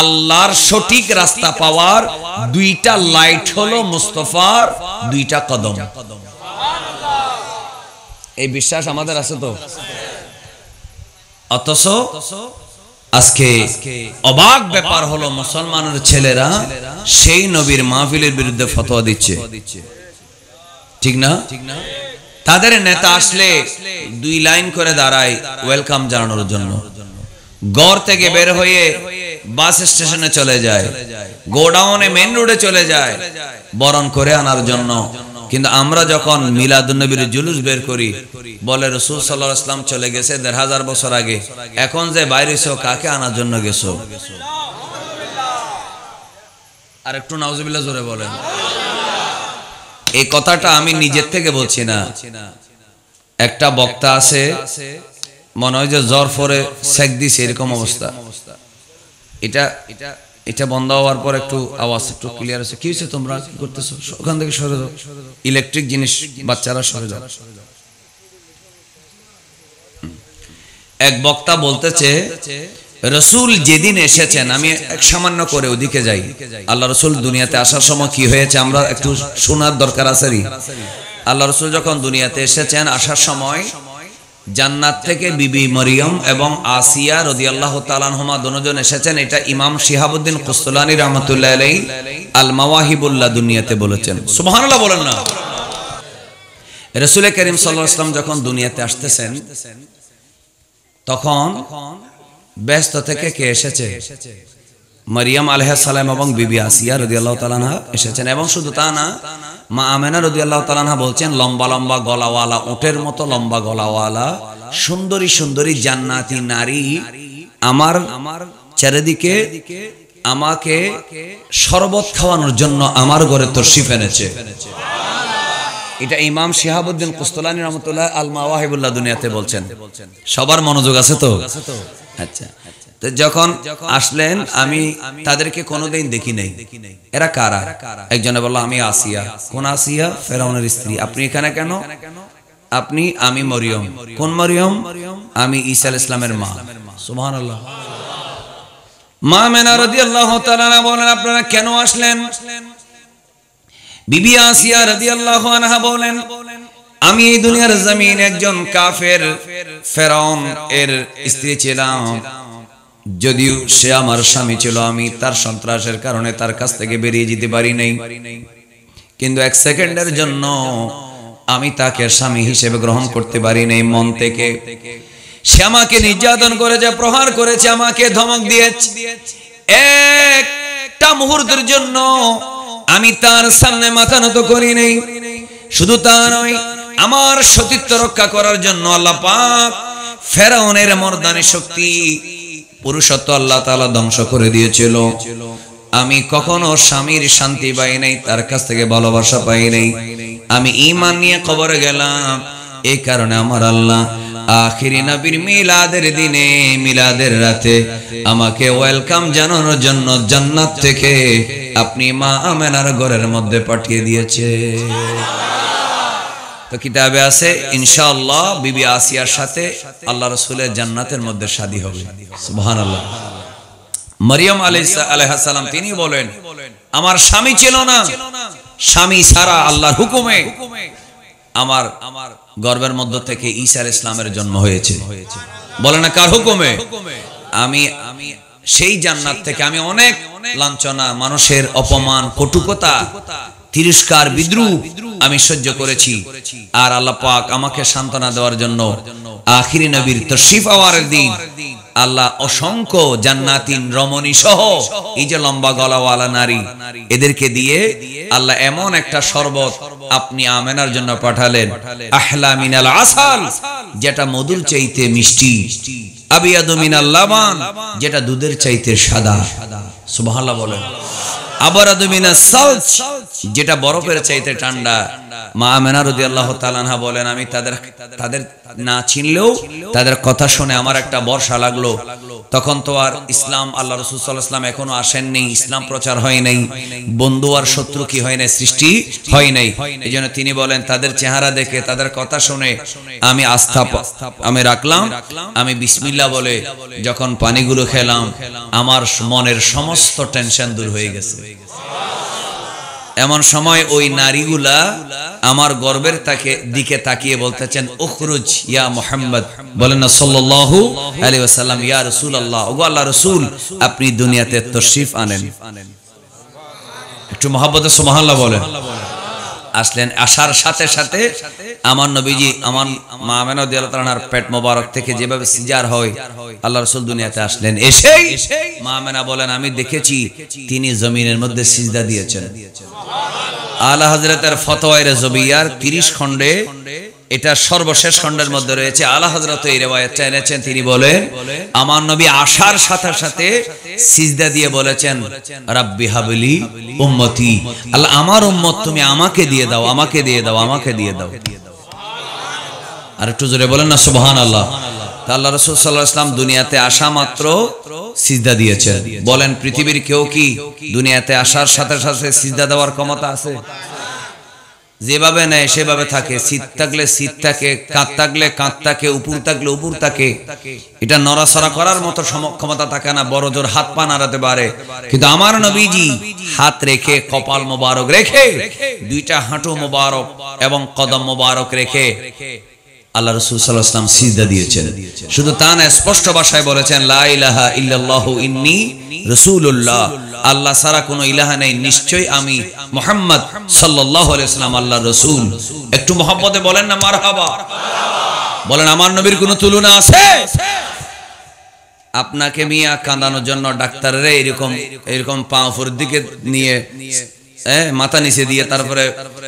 আল্লাহর সঠিক রাস্তা পাওয়ার দুইটা লাইট হলো মুস্তফার দুইটা কদম এই বিশ্বাস আমাদের আছে তো অথচ আজকে অবাক ব্যাপার হলো মুসলমানের ছেলেরা সেই নবীর মাহফিলের বিরুদ্ধে ফতোয়া দিচ্ছে ঠিক না ঠিক না তাদের নেতা আসলে দুই লাইন করে দাঁড়ায় ওয়েলকাম জানানোর জন্য গড় থেকে বের হয়ে বাস স্টেশনে চলে যায় গোডাউনে মেন রোডে চলে যায় বরণ করে আনার জন্য কিন্তু আমরা যখন মিলাদুন্নবীর জুলুস বের করি বলে রসুল সাল্লাহ ইসলাম চলে গেছে দেড় হাজার বছর আগে এখন যে বাইরেছ কাকে আনার জন্য গেছো আর একটু নাউজবিল্লা জোরে বলেন এই কথাটা আমি নিজের থেকে বলছি না একটা বক্তা আছে মনে হয় যে জ্বর পরে সেক দিস এরকম অবস্থা এটা এটা এটা বন্ধ হওয়ার পর একটু আওয়াজ একটু ক্লিয়ার আছে কি হয়েছে তোমরা কি করতেছো ওখান থেকে সরে যাও ইলেকট্রিক জিনিস বাচ্চারা সরে যাও এক বক্তা বলতেছে রসুল যেদিন এসেছেন আমি এক সামান্য করে ওদিকে যাই আল্লাহ রসুল দুনিয়াতে আসার সময় কি হয়েছে আমরা একটু শোনার দরকার আছে আল্লাহ রসুল যখন দুনিয়াতে এসেছেন আসার সময় জান্নাত থেকে বিবি মরিয়ম এবং আসিয়া রদি আল্লাহ তালহমা দুজন এসেছেন এটা ইমাম শিহাবুদ্দিন কুস্তলানি রহমতুল্লাহ আলাই আল মাওয়াহিবুল্লাহ দুনিয়াতে বলেছেন সুবাহ বলেন না রসুল করিম যখন দুনিয়াতে আসতেছেন তখন ব্যস্ত থেকে কে এসেছে মরিয়াম আলহাসালাম এবং বিবি আসিয়া রদি আল্লাহ তালানহা এসেছেন এবং শুধু তা না মা আমেনা রদি আল্লাহ তালানহা বলছেন লম্বা লম্বা গলাওয়ালা ওটের মতো লম্বা গলাওয়ালা সুন্দরী সুন্দরী জান্নাতি নারী আমার আমার চারিদিকে আমাকে শরবত খাওয়ানোর জন্য আমার ঘরে তর্শি ফেনেছে এটা ইমাম শিহাবুদ্দিন কুস্তলানি রহমতুল্লাহ আলমা ওয়াহিবুল্লাহ দুনিয়াতে বলছেন সবার মনোযোগ আছে তো আচ্ছা তো যখন আসলেন আমি তাদেরকে কোনোদিন দেখি নাই এরা কারা একজনে বলল আমি আসিয়া কোন আসিয়া ফেরাউনের স্ত্রী আপনি এখানে কেন আপনি আমি মরিয়ম কোন মরিয়ম আমি ঈসা ইসলামের মা সুহান মা মেনা রদি আল্লাহ বলেন আপনারা কেন আসলেন বিবি আসিয়া রদি আল্লাহ বলেন আমি এই দুনিয়ার জমিন একজন কাফের ফেরাউন এর স্ত্রী ছিলাম যদিও সে আমার স্বামী ছিল আমি তার সন্ত্রাসের কারণে তার কাছ থেকে বেরিয়ে যেতে পারি নাই কিন্তু এক সেকেন্ডের জন্য আমি তাকে স্বামী হিসেবে গ্রহণ করতে পারি নাই মন থেকে সে আমাকে নির্যাতন করেছে প্রহার করেছে আমাকে ধমক দিয়েছে একটা মুহূর্তের জন্য আমি তার সামনে মাথা নত করি নাই শুধু তা নয় আমার সতীত্ব রক্ষা করার জন্য আল্লাহ পাক ফেরাউনের মর্দানে শক্তি পুরুষত্ব আল্লাহ তালা ধ্বংস করে দিয়েছিল আমি কখনো স্বামীর শান্তি পাই নাই তার কাছ থেকে ভালোবাসা পাই নাই আমি ইমান নিয়ে খবরে গেলাম এই কারণে আমার আল্লাহ আখিরি নবীর মিলাদের দিনে মিলাদের রাতে আমাকে ওয়েলকাম জানানোর জন্য জান্নাত থেকে আপনি মা আমেনার ঘরের মধ্যে পাঠিয়ে দিয়েছে তো কিতাবে আছে ইনশাআল্লাহ বিবি আসিয়ার সাথে আল্লাহ রসুলের জান্নাতের মধ্যে শাদী হবে সুহান আল্লাহ মরিয়ম আলাইসালাম তিনি বলেন আমার স্বামী ছিল না স্বামী সারা আল্লাহর হুকুমে আমার আমার গর্বের মধ্য থেকে ঈসার ইসলামের জন্ম হয়েছে বলে না কার হুকুমে আমি আমি সেই জান্নাত থেকে আমি অনেক লাঞ্ছনা মানুষের অপমান কটুকতা তিরস্কার বিদ্রুপ আমি সহ্য করেছি আর আল্লাহ পাক আমাকে সান্ত্বনা দেওয়ার জন্য আখিরি নবীর তশিফ আওয়ার দিন আল্লাহ অসংখ্য জান্নাতিন রমণী সহ এই যে লম্বা গলাওয়ালা নারী এদেরকে দিয়ে আল্লাহ এমন একটা শরবত আপনি আমেনার জন্য পাঠালেন আহলা মিনাল আসাল যেটা মধুর চাইতে মিষ্টি আবিয়াদু মিনাল লাবান যেটা দুধের চাইতে সাদা সুবহানাল্লাহ বলেন আবার যেটা বরফের চাইতে ঠান্ডা মা মেনা রদি আল্লাহ তালানহা বলেন আমি তাদের তাদের না চিনলেও তাদের কথা শুনে আমার একটা বর্ষা লাগলো তখন তো আর ইসলাম আল্লাহ রসুলাম এখনো আসেননি ইসলাম প্রচার হয় নাই বন্ধু আর শত্রু কি হয় নাই সৃষ্টি হয় নাই এই জন্য তিনি বলেন তাদের চেহারা দেখে তাদের কথা শুনে আমি আস্থা আমি রাখলাম আমি বিসমিল্লা বলে যখন পানিগুলো খেলাম আমার মনের সমস্ত টেনশন দূর হয়ে গেছে এমন সময় ওই নারীগুলা আমার গর্বের তাকে দিকে তাকিয়ে বলতেছেন উখরুজ ইয়া মোহাম্মদ বলেন না সাল্লাল্লাহু আলাইহি ওয়াসাল্লাম ইয়া রাসূলুল্লাহ ওগো আল্লাহর রাসূল আপনি দুনিয়াতে তশরিফ আনেন একটু মহব্বতে সুবহানাল্লাহ বলেন আসলেন আসার সাথে সাথে আমার নবীজি আমার মা মেনার পেট মোবারক থেকে যেভাবে সিজার হয় আল্লাহ রসুল দুনিয়াতে আসলেন এসেই মা মেনা বলেন আমি দেখেছি তিনি জমিনের মধ্যে সিজদা দিয়েছেন আল্লাহ হজরতের ফতোয়ায় জবিয়ার তিরিশ খণ্ডে এটা সর্বশেষ খণ্ডের মধ্যে রয়েছে আল্লাহ হজরত এই রেওয়ায়তটা এনেছেন তিনি বলেন আমার নবী আসার সাথে সাথে সিজদা দিয়ে বলেছেন রাব্বি হাবলি উম্মতি আল্লাহ আমার উম্মত তুমি আমাকে দিয়ে দাও আমাকে দিয়ে দাও আমাকে দিয়ে দাও আর একটু জোরে বলেন না সুবহান আল্লাহ আল্লাহ রসুল সাল্লাহ ইসলাম দুনিয়াতে আসা মাত্র সিজদা দিয়েছেন বলেন পৃথিবীর কেউ কি দুনিয়াতে আসার সাথে সাথে সিজদা দেওয়ার ক্ষমতা আছে যেভাবে নেয় সেভাবে থাকে শীত থাকলে শীত থাকে কাঁত থাকলে কাঁত থাকে উপুর থাকলে উপুর থাকে এটা নড়াচড়া করার মতো সমক্ষমতা থাকে না বড় জোর হাত পা নাড়াতে পারে কিন্তু আমার নবীজি হাত রেখে কপাল মোবারক রেখে দুইটা হাঁটু মোবারক এবং কদম মোবারক রেখে আল্লাহ রসুল সাল্লাহ ইসলাম সিজদা দিয়েছেন শুধু তা না স্পষ্ট ভাষায় বলেছেন ইন্নি রসুল্লাহ আল্লাহ সারা কোনো ইলাহা নেই নিশ্চয় আমি মোহাম্মদ সাল্লাম আল্লাহ রসুল একটু মোহাম্মদে বলেন না মার হাবা বলেন আমার নবীর কোনো তুলনা আছে আপনাকে মিয়া কাঁদানোর জন্য ডাক্তারেরা এরকম এরকম পাঁফুর দিকে নিয়ে মাথা নিচে দিয়ে তারপরে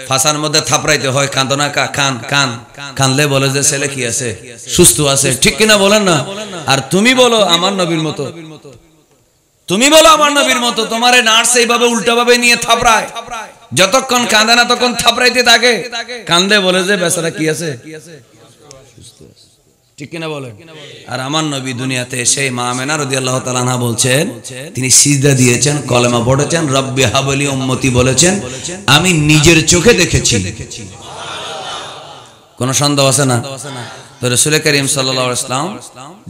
ফাঁসার মধ্যে থাপড়াইতে হয় কাঁদো না কান কান কানলে বলে যে ছেলে কি আছে সুস্থ আছে ঠিক কিনা বলেন না আর তুমি বলো আমার নবীর মতো তুমি বলো আমার নবীর মতো তোমার নার্স এইভাবে উল্টাভাবে নিয়ে থাপড়ায় যতক্ষণ কাঁদে না তখন থাপড়াইতে থাকে কান্দে বলে যে বেচারা কি আছে ঠিক কিনা বলেন আর আমার নবী দুনিয়াতে সেই মা মেনা রদি আল্লাহ তালা বলছেন তিনি সিজদা দিয়েছেন কলেমা পড়েছেন রব্বি হাবলি উম্মতি বলেছেন আমি নিজের চোখে দেখেছি কোন সন্দেহ আছে না তো রসুল করিম সাল্লাহ ইসলাম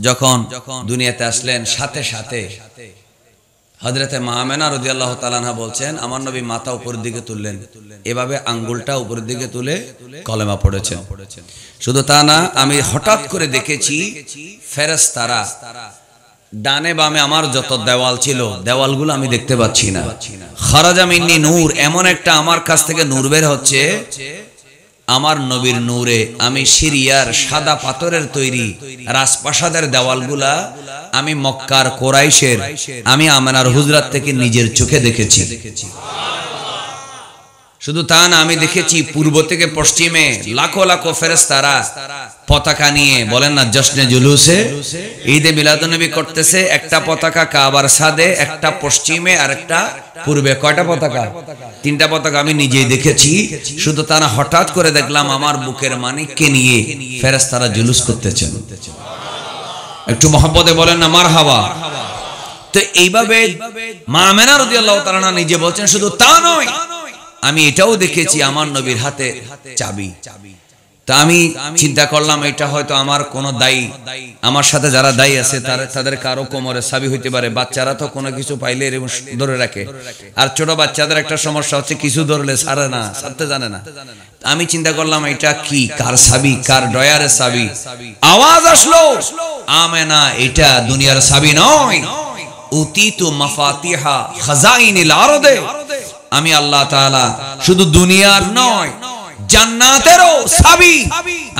যখন দুনিয়াতে আসলেন সাথে সাথে হজরতে মাহমেনা রদি আল্লাহ তালানহা বলছেন আমার নবী মাথা উপরের দিকে তুললেন এভাবে আঙ্গুলটা উপরের দিকে তুলে কলেমা পড়েছেন শুধু তা না আমি হঠাৎ করে দেখেছি ফেরেস তারা ডানে বামে আমার যত দেওয়াল ছিল দেওয়ালগুলো আমি দেখতে পাচ্ছি না খারাজামিনী নূর এমন একটা আমার কাছ থেকে নূর বের হচ্ছে আমার নবীর নূরে আমি সিরিয়ার সাদা পাথরের তৈরি রাজপ্রাসাদের দেওয়ালগুলা আমি মক্কার কোরাইশের আমি আমার হুজরাত থেকে নিজের চোখে দেখেছি শুধু তা না আমি দেখেছি পূর্ব থেকে পশ্চিমে লাখো লাখো ফেরেস্তারা পতাকা নিয়ে বলেন না জশ্নে জুলুসে ঈদে মিলাদনবী করতেছে একটা পতাকা কাবার সাদে একটা পশ্চিমে আর একটা পূর্বে কয়টা পতাকা তিনটা পতাকা আমি নিজেই দেখেছি শুধু তা না হঠাৎ করে দেখলাম আমার বুকের মানিককে নিয়ে ফেরেস্তারা জুলুস করতেছে একটু মহব্বতে বলেন না মার হাওয়া তো এইভাবে মা মেনা রদি আল্লাহ তারা নিজে বলছেন শুধু তা নয় আমি এটাও দেখেছি আমার নবীর হাতে চাবি তা আমি চিন্তা করলাম এটা হয়তো আমার কোনো দায়ী আমার সাথে যারা দায়ী আছে তারা তাদের কারো কোমরে সাবি হইতে পারে বাচ্চারা তো কোনো কিছু পাইলে ধরে রাখে আর ছোট বাচ্চাদের একটা সমস্যা হচ্ছে কিছু ধরলে সারে না সারতে জানে না আমি চিন্তা করলাম এটা কি কার সাবি কার ডয়ারে সাবি আওয়াজ আসলো আমে না এটা দুনিয়ার সাবি নয় অতীত মাফাতিহা খাজাইনিল আরদে আমি আল্লাহ তাআলা শুধু দুনিয়ার নয় জান্নাতেরও সাবি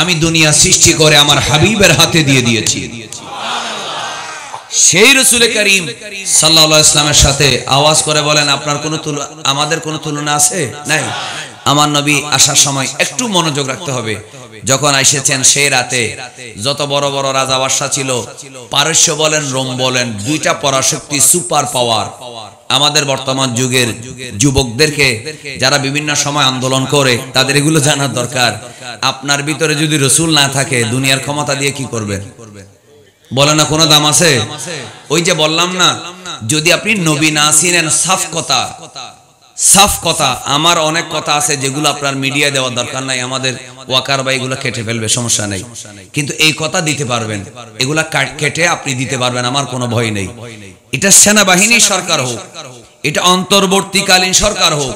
আমি দুনিয়া সৃষ্টি করে আমার হাবিবের হাতে দিয়ে দিয়েছি সেই রসুলের করিম সাল্লা ইসলামের সাথে আওয়াজ করে বলেন আপনার কোনো তুলনা আমাদের কোনো তুলনা আছে নাই আমার নবী আসার সময় একটু মনোযোগ রাখতে হবে যখন এসেছেন সেই রাতে যত বড় বড় রাজা বাসা ছিল পারস্য বলেন রোম বলেন দুইটা পরাশক্তি সুপার পাওয়ার আমাদের বর্তমান যুগের যুবকদেরকে যারা বিভিন্ন সময় আন্দোলন করে তাদের এগুলো জানার দরকার আপনার ভিতরে যদি রসুল না থাকে দুনিয়ার ক্ষমতা দিয়ে কি করবেন বলে না কোনো দাম আছে ওই যে বললাম না যদি আপনি নবী না ছিলেন সাফ কথা সাফ কথা আমার অনেক কথা আছে যেগুলো আপনার মিডিয়া দেওয়ার দরকার নাই আমাদের ওয়াকার বা এগুলো কেটে ফেলবে সমস্যা নেই কিন্তু এই কথা দিতে পারবেন এগুলা কেটে আপনি দিতে পারবেন আমার কোনো ভয় নেই এটা সেনাবাহিনী সরকার হোক এটা অন্তর্বর্তীকালীন সরকার হোক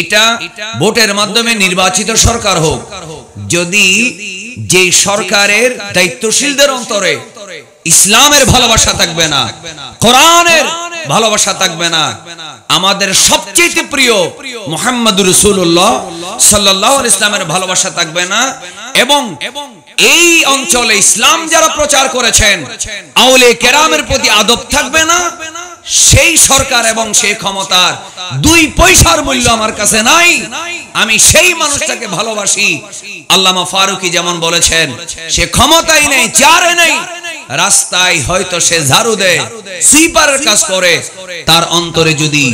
এটা ভোটের মাধ্যমে নির্বাচিত সরকার হোক যদি যে সরকারের দায়িত্বশীলদের অন্তরে ইসলামের ভালোবাসা থাকবে না কোরআনের ভালোবাসা থাকবে না আমাদের সবচেয়ে প্রিয় মোহাম্মদ রসুল্লাহ সাল্লাহ ইসলামের ভালোবাসা থাকবে না এবং এই অঞ্চলে ইসলাম যারা প্রচার করেছেন আউলে কেরামের প্রতি আদব থাকবে না সেই সরকার এবং সেই ক্ষমতার দুই পয়সার মূল্য আমার কাছে নাই আমি সেই মানুষটাকে ভালোবাসি আল্লামা ফারুকি যেমন বলেছেন সে ক্ষমতাই নেই চারে নেই রাস্তায় হয়তো সে ঝাড়ু দেয় সুইপারের কাজ করে তার অন্তরে যদি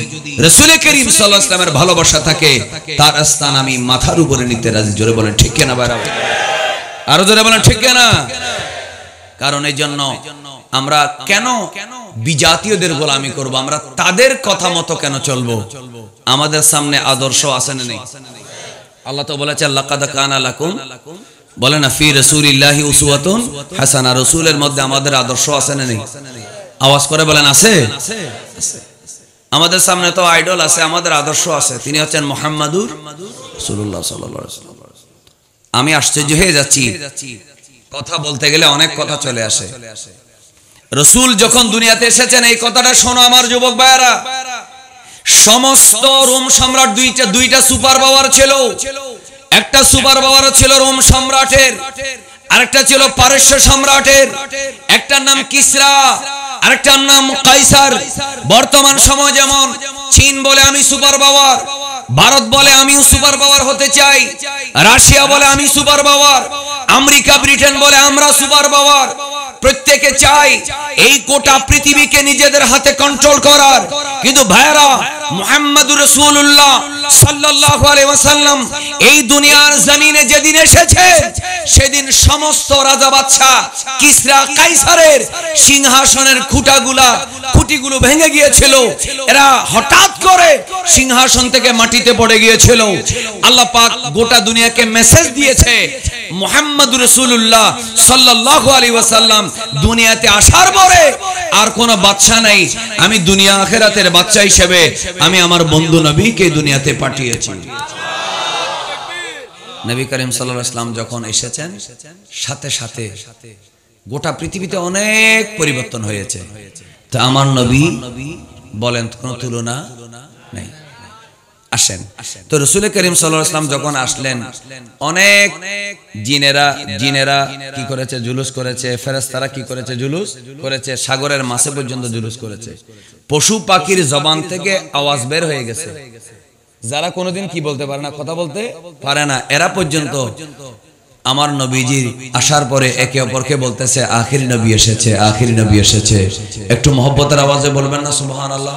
রসুল করিম সাল্লাহামের ভালোবাসা থাকে তার স্থান আমি মাথার উপরে নিতে রাজি জোরে বলেন ঠিক কেনা বাড়াবো আরো জোরে বলেন ঠিক কেনা কারণ জন্য আমরা কেন বিজাতীয়দের গোলামি করব আমরা তাদের কথা মতো কেন চলবো আমাদের সামনে আদর্শ আসেন নেই আল্লাহ তো বলেছে আল্লাহ কাদা কান আলাকুম বলেন না ফি রসুলিল্লাহি উসুয়াতুন হাসানা রসুলের মধ্যে আমাদের আদর্শ আছে না নেই আওয়াজ করে বলেন আছে আমাদের সামনে তো আইডল আছে আমাদের আদর্শ আছে তিনি হচ্ছেন মোহাম্মদুর আমি আশ্চর্য হয়ে যাচ্ছি কথা বলতে গেলে অনেক কথা চলে আসে রসুল যখন দুনিয়াতে এসেছেন এই কথাটা শোনো আমার যুবক সমস্ত রোম সম্রাট দুইটা দুইটা সুপার পাওয়ার ছিল একটা সুপার পাওয়ার ছিল রোম সম্রাটের আরেকটা ছিল পারস্য সম্রাটের একটা নাম কিসরা আরেকটার নাম কাইসার বর্তমান সময় যেমন চীন বলে আমি সুপার পাওয়ার ভারত বলে আমিও সুপার পাওয়ার হতে চাই রাশিয়া বলে আমি সুপার পাওয়ার আমেরিকা ব্রিটেন বলে আমরা সুপার পাওয়ার প্রত্যেকে চাই এই গোটা পৃথিবীকে নিজেদের হাতে কন্ট্রোল করার কিন্তু ভাইরা মোহাম্মদ রসুল্লাহ সাল্লাহ আলাইসাল্লাম এই দুনিয়ার জমিনে যেদিন এসেছে সেদিন সমস্ত রাজা বাচ্চা কিসরা কাইসারের সিংহাসনের খুঁটাগুলা খুঁটিগুলো ভেঙে গিয়েছিল এরা হঠাৎ করে সিংহাসন থেকে মাটিতে পড়ে গিয়েছিল আল্লাহ পাক গোটা দুনিয়াকে মেসেজ দিয়েছে মোহাম্মদ রসুল্লাহ সাল্লাহ আলী ওয়াসাল্লাম দুনিয়াতে আসার পরে আর কোনো বাচ্চা নাই আমি দুনিয়া আখেরাতের বাচ্চা হিসেবে আমি আমার বন্ধু নবীকে দুনিয়াতে পাঠিয়েছি নবী করিম সাল্লাম যখন এসেছেন সাথে সাথে গোটা পৃথিবীতে অনেক পরিবর্তন হয়েছে তা আমার নবী বলেন কোনো তুলনা নেই আসেন তো রসুল করিম সাল্লাম যখন আসলেন অনেক জিনেরা জিনেরা কি করেছে জুলুস করেছে ফেরেস্তারা কি করেছে জুলুস করেছে সাগরের মাসে পর্যন্ত জুলুস করেছে পশু পাখির জবান থেকে আওয়াজ বের হয়ে গেছে যারা কোনোদিন কি বলতে পারে না কথা বলতে পারে না এরা পর্যন্ত আমার নবীজির আসার পরে একে অপরকে বলতেছে আখির নবী এসেছে আখির নবী এসেছে একটু মহব্বতের আওয়াজে বলবেন না সুবাহ আল্লাহ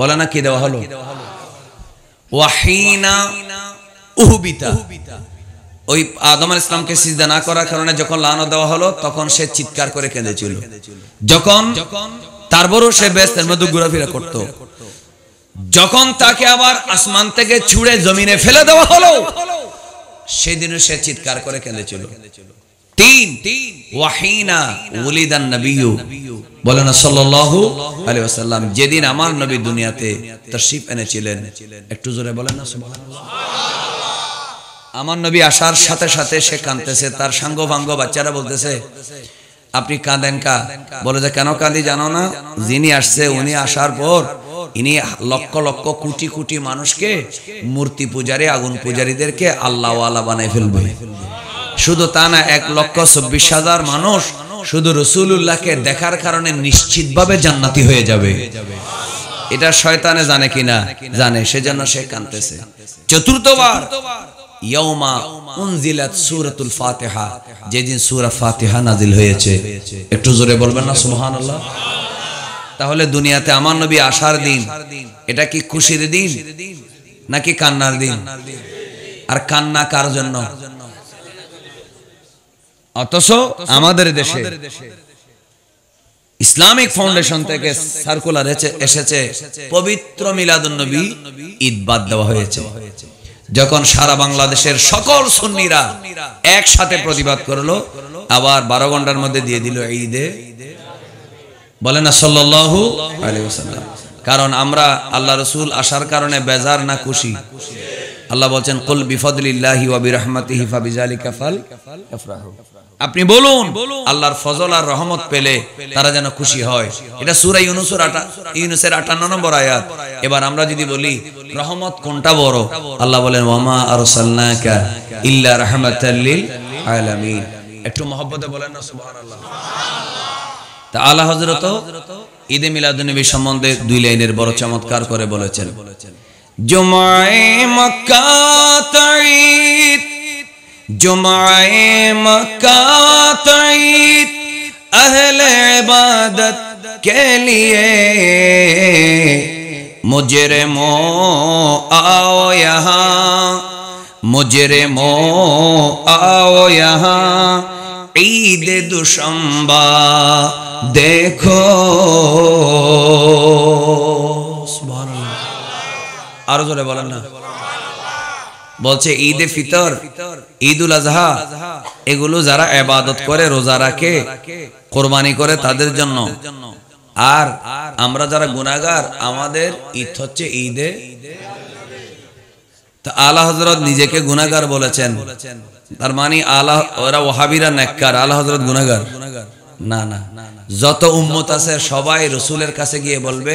বলে না কে দেওয়া হলো ওয়াহিনা উহুবিতা ওই আদম ইসলামকে সিজদা না করার কারণে যখন লানো দেওয়া হলো তখন সে চিৎকার করে কেঁদেছিল যখন তারপরও সে ব্যস্তের মধ্যে ঘোরাফেরা করত যখন তাকে আবার আসমান থেকে ছুড়ে জমিনে ফেলে দেওয়া হলো সেদিনও সে চিৎকার করে কেঁদেছিল যেদিন আমার নবী দুনিয়াতে এনেছিলেন একটু জোরে বলেন আমার নবী আসার সাথে সাথে সে কাঁদতেছে তার সাঙ্গ ভাঙ্গ বাচ্চারা বলতেছে আপনি কাঁদেন কা বলে যে কেন কাঁদি জানো না যিনি আসছে উনি আসার পর ইনি লক্ষ লক্ষ কোটি কোটি মানুষকে মূর্তি পূজারী আগুন পূজারীদেরকে আল্লাহওয়ালা বানাই ফেলবে শুধু তা না এক লক্ষ চব্বিশ হাজার মানুষ শুধু রসুল্লাহকে দেখার কারণে ভাবে জান্নাতি হয়ে যাবে এটা শয়তানে জানে কিনা জানে সেজন্য সে কানতেছে চতুর্থবার একটু জোরে বলবেন না তাহলে দুনিয়াতে আমার নবী আসার দিন এটা কি খুশির দিন নাকি কান্নার দিন আর কান্না কার জন্য অথচ আমাদের দেশে ইসলামিক ফাউন্ডেশন থেকে সার্কুলার এসেছে পবিত্র মিলাদুন্নবী ঈদ বাদ দেওয়া হয়েছে যখন সারা বাংলাদেশের সকল সুন্নিরা একসাথে প্রতিবাদ করলো আবার বারো ঘন্টার মধ্যে দিয়ে দিল ঈদে বলে না সাল্লাহ কারণ আমরা আল্লাহ রসুল আসার কারণে বেজার না খুশি আল্লাহ বলছেন কুল বিফদুল্লাহি ওয়াবি রহমতি হিফা বিজালি কাফাল আপনি বলুন আল্লাহর ফজল আর রহমত পেলে তারা যেন খুশি হয় এটা সুরাই ইউনুসের আটা ইউনুসের আটান্ন নম্বর আয়াত এবার আমরা যদি বলি রহমত কোনটা বড় আল্লাহ বলেন মামা আর ইল্লা রহমত একটু মহব্বতে বলেন তা আল্লাহ ঈদে সম্বন্ধে দুই লাইনের বড় চমৎকার করে বলেছেন জুমায়ে মক্কা তাইত جمعے مکات عید اہل عبادت کے لیے مجرمو آؤ یہاں مجرمو آؤ یہاں عید دوشمبا دیکھو سبحان اللہ عرض بولنا বলছে ঈদে ফিতর ঈদ উল আজহা এগুলো যারা এবাদত করে রোজা রাখে কোরবানি করে তাদের জন্য আর আমরা যারা গুণাগার আমাদের ঈদ হচ্ছে ঈদে তা আলা হজরত নিজেকে গুণাগার বলেছেন তার মানে আলা ওরা ওহাবিরা নেককার আলা হজরত গুণাগার না না যত উম্মত আছে সবাই রসুলের কাছে গিয়ে বলবে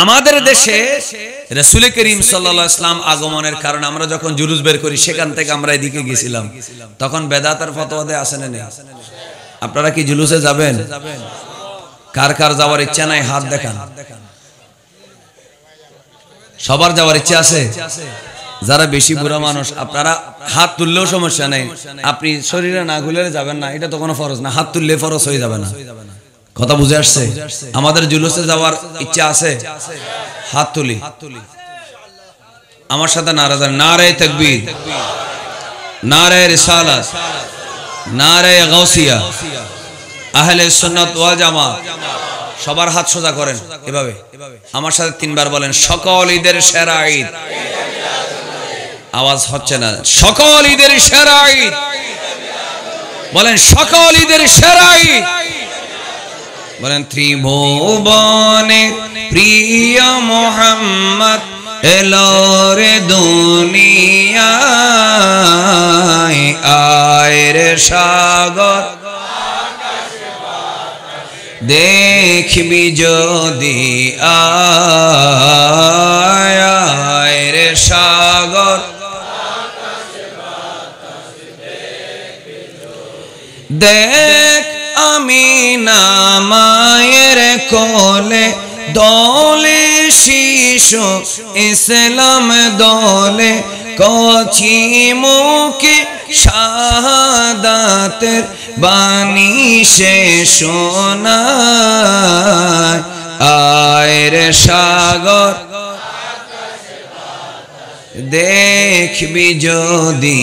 আমাদের দেশে রসুল করিম সাল্লা ইসলাম আগমনের কারণে আমরা যখন জুলুস বের করি সেখান থেকে আমরা এদিকে গেছিলাম তখন বেদাতার ফতোয়াদে আসেন আপনারা কি জুলুসে যাবেন কার কার যাওয়ার ইচ্ছা নাই হাত দেখান সবার যাওয়ার ইচ্ছা আছে যারা বেশি বুড়া মানুষ আপনারা হাত তুললেও সমস্যা নেই আপনি শরীরে না ঘুলে যাবেন না এটা তো কোনো ফরজ না হাত তুললে ফরজ হয়ে যাবে না কথা বুঝে আসছে আমাদের জুলুসে যাওয়ার ইচ্ছা আছে হাত তুলি আমার সাথে নারা যান নারে তকবীর নারে রিসালাত নারে গাউসিয়া আহলে সুন্নাত ওয়াল জামাত সবার হাত সোজা করেন এভাবে আমার সাথে তিনবার বলেন সকল ঈদের সেরা ঈদ আওয়াজ হচ্ছে না সকল ঈদের সেরা ঈদ বলেন সকল ঈদের সেরা ঈদ বলেন ত্রিভুবনে প্রিয় মোহাম্মদ এলোরে দুনিয়ায় আয়ের সাগর দেখবি যদি আয়ের সাগর দেখ আমিনা মায়ের কোলে দলে শিশু ইসলাম দলে কচি মুখে শাহাদাতের বাণী সে শোনায় আয়ের সাগর দেখবি যদি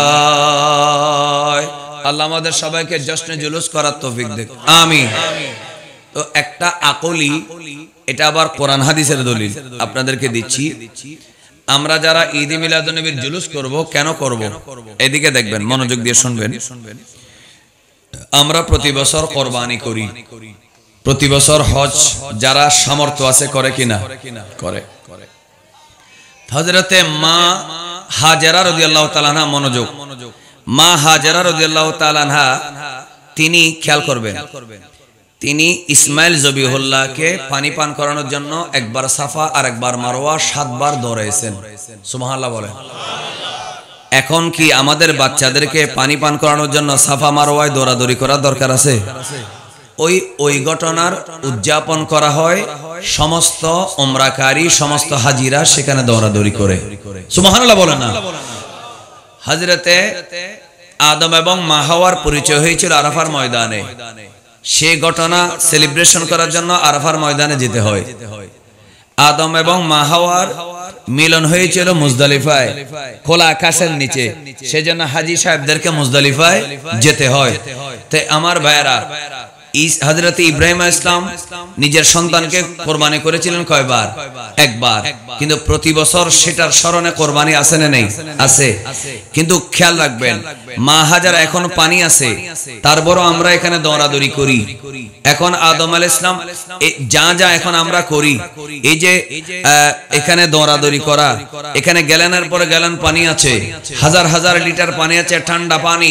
আয় আল্লাহ আমাদের সবাইকে জশ্নে জুলুস করার তৌফিক দেখ আমি তো একটা আকলি এটা আবার কোরআন হাদিসের দলিল আপনাদেরকে দিচ্ছি আমরা যারা ঈদ মিলাদনবীর জুলুস করব কেন করব এদিকে দেখবেন মনোযোগ দিয়ে শুনবেন আমরা প্রতি বছর কোরবানি করি প্রতি বছর হজ যারা সামর্থ্য আছে করে কিনা করে হজরতে মা হাজেরা রদি আল্লাহ তালানা মনোযোগ মা হাজারা রদিয়াল্লাহ তালানহা তিনি খেয়াল করবেন তিনি ইসমাইল জবিহুল্লাহকে পানি পান করানোর জন্য একবার সাফা আর একবার মারোয়া সাতবার দৌড়াইছেন সুমাহাল্লাহ বলে এখন কি আমাদের বাচ্চাদেরকে পানি পান করানোর জন্য সাফা মারোয়ায় দৌড়াদৌড়ি করার দরকার আছে ওই ওই ঘটনার উদযাপন করা হয় সমস্ত ওমরাকারী সমস্ত হাজিরা সেখানে দৌড়াদৌড়ি করে সুমাহাল্লাহ বলে না হজরতে আদম এবং মাহওয়ার পরিচয় হয়েছিল আরাফার ময়দানে সে ঘটনা সেলিব্রেশন করার জন্য আরাফার ময়দানে যেতে হয় আদম এবং মাহওয়ার মিলন হয়েছিল মুজদালিফায় খোলা আকাশের নিচে সেজন্য হাজি সাহেবদেরকে মুজদালিফায় যেতে হয় তাই আমার ভাইরা হজরত ইব্রাহিম ইসলাম নিজের সন্তানকে কোরবানি করেছিলেন কয়বার একবার কিন্তু প্রতি বছর সেটার স্মরণে কোরবানি আসে না নেই আছে কিন্তু খেয়াল রাখবেন মা হাজার এখন পানি আছে তারপরও আমরা এখানে দৌড়াদৌড়ি করি এখন আদম আল ইসলাম যা যা এখন আমরা করি এই যে এখানে দৌড়াদৌড়ি করা এখানে গ্যালেনের পরে গ্যালেন পানি আছে হাজার হাজার লিটার পানি আছে ঠান্ডা পানি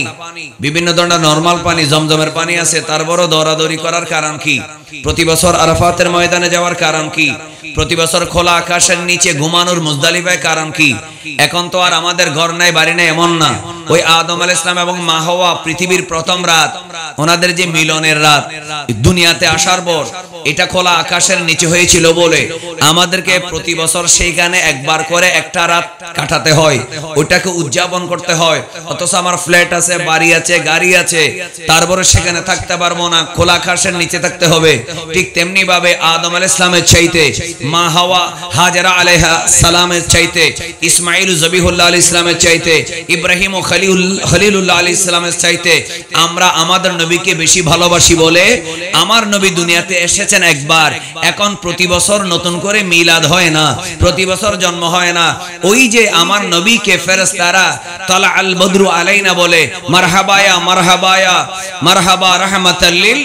বিভিন্ন ধরনের নর্মাল পানি জমজমের পানি আছে তারপরও দৌড়া দৌড়াদৌড়ি করার কারণ কি প্রতি বছর আরাফাতের ময়দানে যাওয়ার কারণ কি প্রতি বছর খোলা আকাশের নিচে ঘুমানোর মুজদালিফায় কারণ কি এখন তো আর আমাদের ঘর নাই বাড়ি নাই এমন না ওই আদম আল ইসলাম এবং মাহওয়া পৃথিবীর প্রথম রাত ওনাদের যে মিলনের রাত দুনিয়াতে আসার পর এটা খোলা আকাশের নিচে হয়েছিল বলে আমাদেরকে প্রতি বছর সেইখানে একবার করে একটা রাত কাটাতে হয় ওটাকে উদযাপন করতে হয় অথচ আমার ফ্ল্যাট আছে বাড়ি আছে গাড়ি আছে তারপরে সেখানে থাকতে পারবো না খোলা আকাশের নিচে থাকতে হবে ঠিক তেমনি ভাবে আদম আল ইসলামের চাইতে মা হাওয়া হাজারা আলহা সালামের চাইতে ইসমাইল জবিহুল্লাহ আলী ইসলামের চাইতে ইব্রাহিম ও খলিউল আলী ইসলামের চাইতে আমরা আমাদের নবীকে বেশি ভালোবাসি বলে আমার নবী দুনিয়াতে এসেছেন একবার এখন প্রতি বছর নতুন করে মিলাদ হয় না প্রতি বছর জন্ম হয় না ওই যে আমার নবীকে তারা তালা আল বদরু আলাইনা বলে মারহাবায়া মারহাবায়া মারহাবা রাহমাতাল্লিল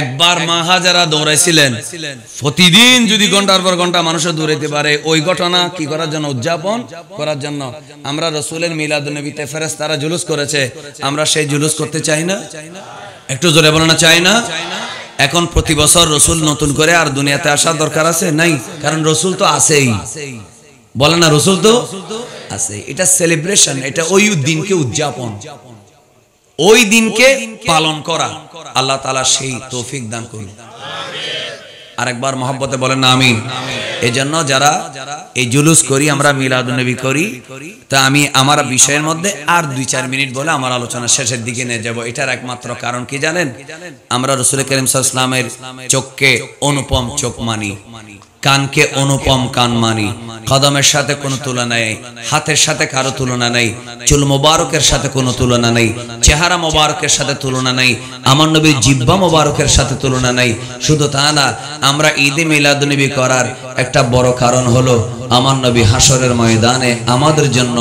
একবার মা হাজারা দৌড়াইছিলেন প্রতিদিন যদি ঘন্টার পর ঘন্টা মানুষের দৌড়াইতে পারে ওই ঘটনা কি করার জন্য উদযাপন করার জন্য আমরা রসুলের মিলাদনবীতে ফেরেস তারা জুলুস করেছে আমরা সেই জুলুস করতে চাই না একটু জোরে বলো না চাই না এখন প্রতি বছর রসুল নতুন করে আর দুনিয়াতে আসার দরকার আছে নাই কারণ রসুল তো আছেই বলে না রসুল তো আছে এটা সেলিব্রেশন এটা ওই দিনকে উদযাপন ওই দিনকে পালন করা আল্লাহ তালা সেই তৌফিক দান করুন আরেকবার মহব্বতে বলেন না আমি এই জন্য যারা এই জুলুস করি আমরা মিলাদুনবী করি তা আমি আমার বিষয়ের মধ্যে আর দুই চার মিনিট বলে আমার আলোচনা শেষের দিকে নিয়ে যাব এটার একমাত্র কারণ কি জানেন আমরা রসুল করিম সাল্লামের চোখকে অনুপম চোখ মানি কানকে অনুপম কান মানি কদমের সাথে কোনো তুলনা নেই হাতের সাথে কারো তুলনা নেই চুল মোবারকের সাথে কোনো তুলনা নেই চেহারা মোবারকের সাথে তুলনা নেই আমার নবীর জিব্বা মোবারকের সাথে তুলনা নেই শুধু তা না আমরা ঈদে মিলাদুনবী করার একটা বড় কারণ হলো আমার নবী হাসরের ময়দানে আমাদের জন্য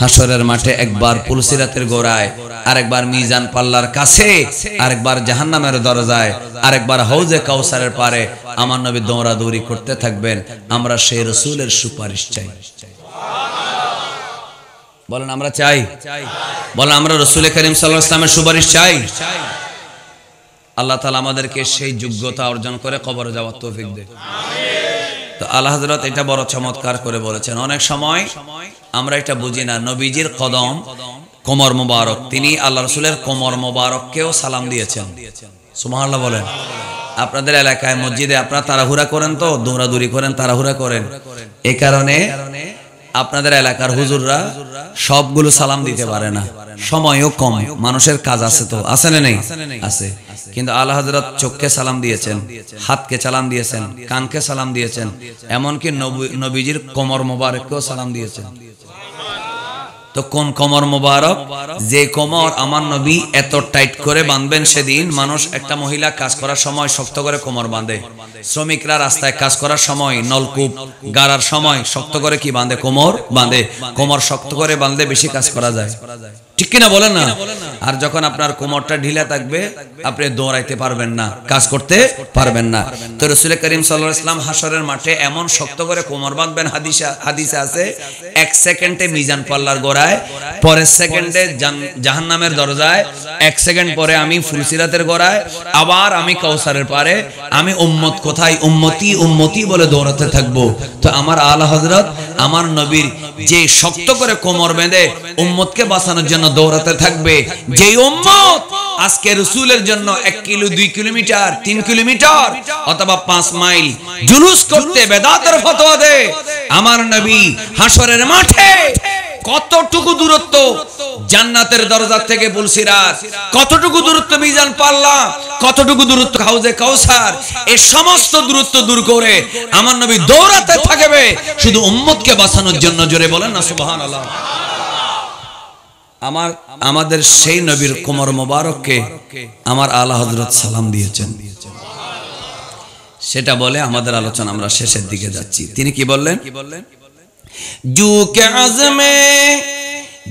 হাসরের মাঠে একবার পুলসিরাতের গোড়ায় আরেকবার মিজান পাল্লার কাছে আরেকবার জাহান্নামের দরজায় আরেকবার হৌজে কাউসারের পারে আমার নবী দৌড়া দৌড়ি করতে থাকবেন আমরা সেই রসুলের সুপারিশ চাই বলেন আমরা চাই বলেন আমরা রসুল করিম সাল্লামের সুপারিশ চাই আল্লাহ তালা আমাদেরকে সেই যোগ্যতা অর্জন করে কবর যাওয়ার তৌফিক দেয় তো আল্লাহ হজরত এটা বড় চমৎকার করে বলেছেন অনেক সময় আমরা এটা বুঝি না নবীজির কদম কোমর মুবারক তিনি আল্লাহ রসুলের কোমর মোবারককেও সালাম দিয়েছেন সুমাহাল্লাহ বলেন আপনাদের এলাকায় মসজিদে আপনারা তাড়াহুড়া করেন তো দৌড়াদৌড়ি করেন তাড়াহুড়া করেন এ কারণে আপনাদের এলাকার হুজুররা সবগুলো সালাম দিতে পারে না সময়ও কম মানুষের কাজ আছে তো আছে না নেই আছে কিন্তু আল্লাহ হাজরত চোখকে সালাম দিয়েছেন হাতকে সালাম দিয়েছেন কানকে সালাম দিয়েছেন এমনকি নবীজির কোমর মোবারককেও সালাম দিয়েছেন তো কোন কোমর মোবারক যে কোমর আমার নবী এত টাইট করে বাঁধবেন সেদিন মানুষ একটা মহিলা কাজ করার সময় শক্ত করে কোমর বাঁধে শ্রমিকরা রাস্তায় কাজ করার সময় নলকূপ গাড়ার সময় শক্ত করে কি বাঁধে কোমর বাঁধে কোমর শক্ত করে বাঁধলে বেশি কাজ করা যায় ঠিক কিনা বলেন না আর যখন আপনার কোমরটা ঢিলা থাকবে আপনি দৌড়াইতে পারবেন না কাজ করতে পারবেন না তো রসুল করিম সাল্লাহ ইসলাম হাসরের মাঠে এমন শক্ত করে কোমর বাঁধবেন হাদিসা হাদিসা আছে এক সেকেন্ডে মিজান পাল্লার গোড়ায় পরের সেকেন্ডে জাহান নামের দরজায় এক সেকেন্ড পরে আমি ফুলসিরাতের গোড়ায় আবার আমি কৌসারের পারে আমি উম্মত কোথায় উম্মতি উম্মতি বলে দৌড়াতে থাকব তো আমার আলা হজরত আমার নবীর যে শক্ত করে কোমর বেঁধে উম্মতকে বাঁচানোর জন্য দৌড়াতে থাকবে যে উম্মত আজকে রসুলের জন্য এক কিলো দুই কিলোমিটার তিন কিলোমিটার অথবা পাঁচ মাইল জুলুস করতে বেদাতের ফতোয়া দে আমার নবী হাসরের মাঠে কতটুকু দূরত্ব জান্নাতের দরজা থেকে বুলসিরাত কতটুকু দূরত্ব মিজান পাল্লা কতটুকু দূরত্ব হাউজে কৌসার এই সমস্ত দূরত্ব দূর করে আমার নবী দৌড়াতে থাকবে শুধু উম্মতকে বাঁচানোর জন্য জোরে বলেন না সুবহানাল্লাহ আমার আমাদের সেই নবীর কোমর মোবারককে আমার আলা হজরত সালাম দিয়েছেন সেটা বলে আমাদের আলোচনা আমরা শেষের দিকে যাচ্ছি তিনি কি বললেন কি বললেন जो के अजम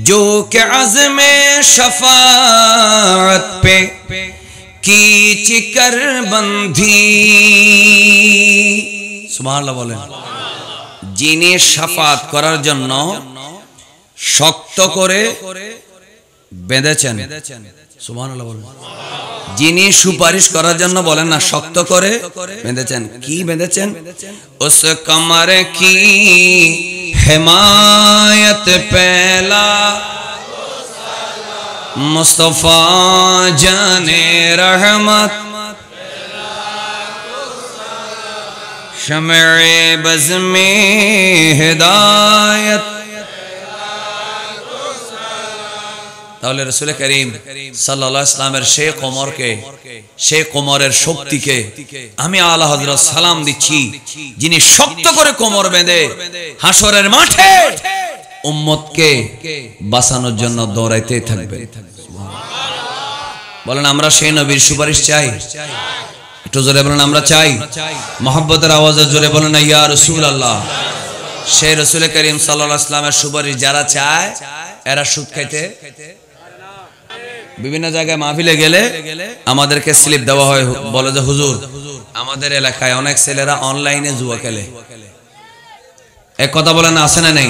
जो के अजम शफात पे कीच कर बंधी सुबह বলেন যিনি শাফাত করার জন্য শক্ত করে বেঁধেছেন যিনি সুপারিশ করার জন্য বলেন না শক্ত করে বেঁধেছেন কি বেঁধেছেন ওস কামারে কি হেমায়ত পেলা মুস্তফা জানে রহমত شمع বজমে ہدایت তাহলে রসুল করিম সাল্লা ইসলামের শেখ ওমরকে শেখ ওমরের শক্তিকে আমি আল্লাহ হজরত সালাম দিচ্ছি যিনি শক্ত করে কোমর বেঁধে হাসরের মাঠে উম্মতকে বাঁচানোর জন্য দৌড়াইতে থাকবে বলেন আমরা সেই নবীর সুপারিশ চাই একটু জোরে বলেন আমরা চাই মোহাম্মতের আওয়াজে জোরে বলেন ইয়া রসুল আল্লাহ সেই রসুল করিম সাল্লাহ ইসলামের সুপারিশ যারা চায় এরা সুদ খাইতে বিভিন্ন জায়গায় মাহফিলে গেলে আমাদেরকে স্লিপ দেওয়া হয় বলে যে হুজুর আমাদের এলাকায় অনেক ছেলেরা অনলাইনে জুয়া খেলে এক কথা বলেন আসে না নেই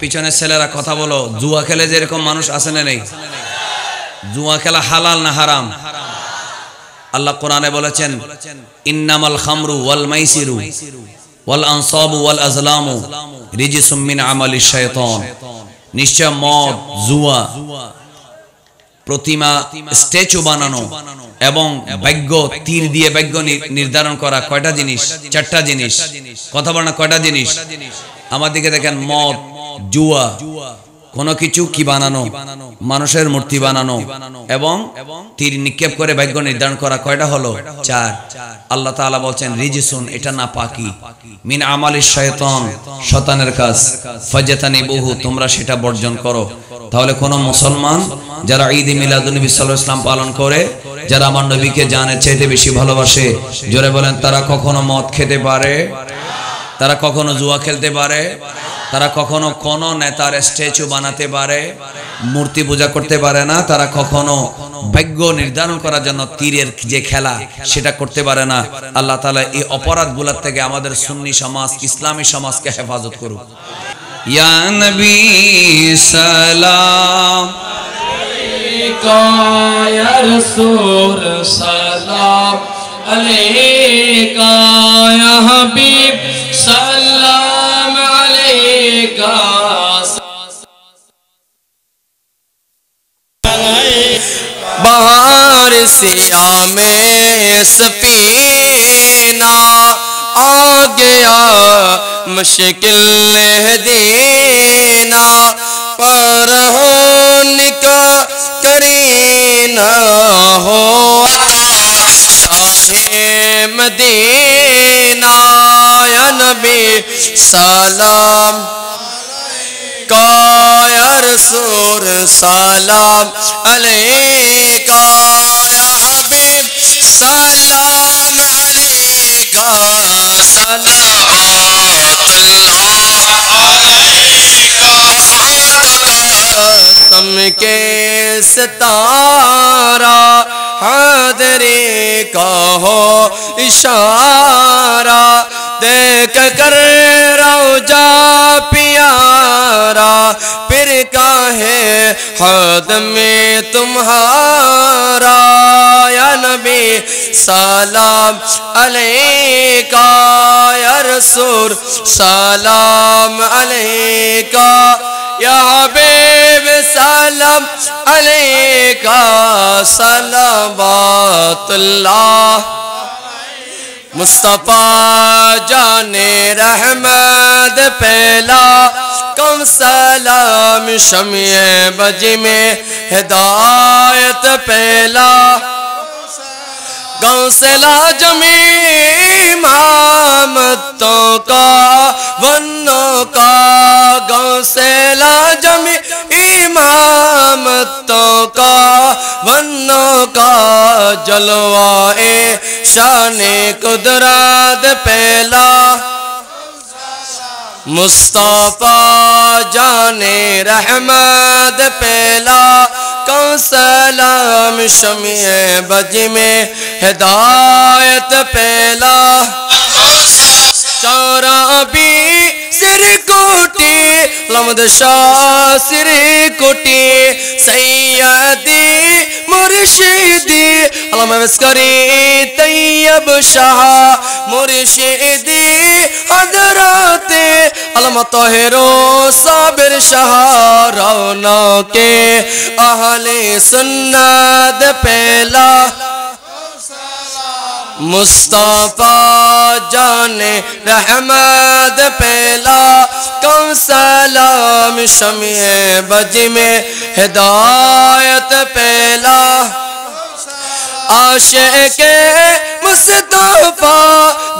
পিছনের ছেলেরা কথা বলো জুয়া খেলে যেরকম মানুষ আসে না নেই জুয়া খেলা হালাল না হারাম আল্লাহ কোরআনে বলেছেন ইন্নামাল খামরু ওয়াল মাইসিরু ওয়াল আনসাবু ওয়াল আজলামু রিজসুম মিন আমালিশ শায়তান নিশ্চয় মদ জুয়া প্রতিমা স্ট্যাচু বানানো এবং ভাগ্য তীর দিয়ে ভাগ্য নির্ধারণ করা কয়টা জিনিস চারটা জিনিস কথা বলা কয়টা জিনিস আমাদেরকে দেখেন মদ জুয়া কোনো কিছু কি বানানো মানুষের মূর্তি বানানো এবং তীর নিক্ষেপ করে ভাগ্য নির্ধারণ করা কয়টা হলো চার আল্লাহ তাআলা বলছেন রিজিসুন এটা না পাকি মিন আমালিশ শয়তান শতানের কাজ ফাজাতানি বহু তোমরা সেটা বর্জন করো তাহলে কোন মুসলমান যারা ঈদ মিলাদুলনবী সাল্লাল্লাহু ইসলাম পালন করে যারা আমার নবীকে জানে চাইতে বেশি ভালোবাসে জোরে বলেন তারা কখনো মদ খেতে পারে তারা কখনো জুয়া খেলতে পারে তারা কখনো কোনো নেতার স্ট্যাচু বানাতে পারে মূর্তি পূজা করতে পারে না তারা কখনো ভাগ্য নির্ধারণ করার জন্য তীরের যে খেলা সেটা করতে পারে না আল্লাহ তালা এই অপরাধগুলোর থেকে আমাদের সুন্নি সমাজ ইসলামী সমাজকে হেফাজত করুক نبی سلام علیکہ یا رسول سلام علیکہ یا حبیب سلام علیکہ بہار سلا میں سفینہ گیا مشکل دینا پر ہونے کا کرینا نہ ہو مدینہ یا نبی سلام کا یا رسول سلام علیہ کا یا حبیب سلام سل تم کے ستارہ ہد کا ہو اشارہ دیکھ کر رو جا پیارا پھر کا ہے حد میں تمہارا یا نبی سلام علیکہ یا رسول سلام علیکہ یا حبیب سلام علیکہ کا اللہ مصطفیٰ جان رحمد پہلا کم سلام شمیہ بج میں ہدایت پہلا حوصلہ جمی مامتوں کا ونوں کا گوسلا جمی امامتوں کا ونوں کا جلوہ شان قدرت پہلا مصطفیٰ جان رحمت پہلا کا سلام شمع بج میں ہدایت پہلا چورا بھی سر کوٹی شاہ شاہ شاہ سری مرشدی مرشدی علامہ علامہ طیب حضرات صابر کے اہل رات پہلا مستعفا جانے رحمد پیلا گوسل بج میں ہدایت پیلا آشے کے مستحفا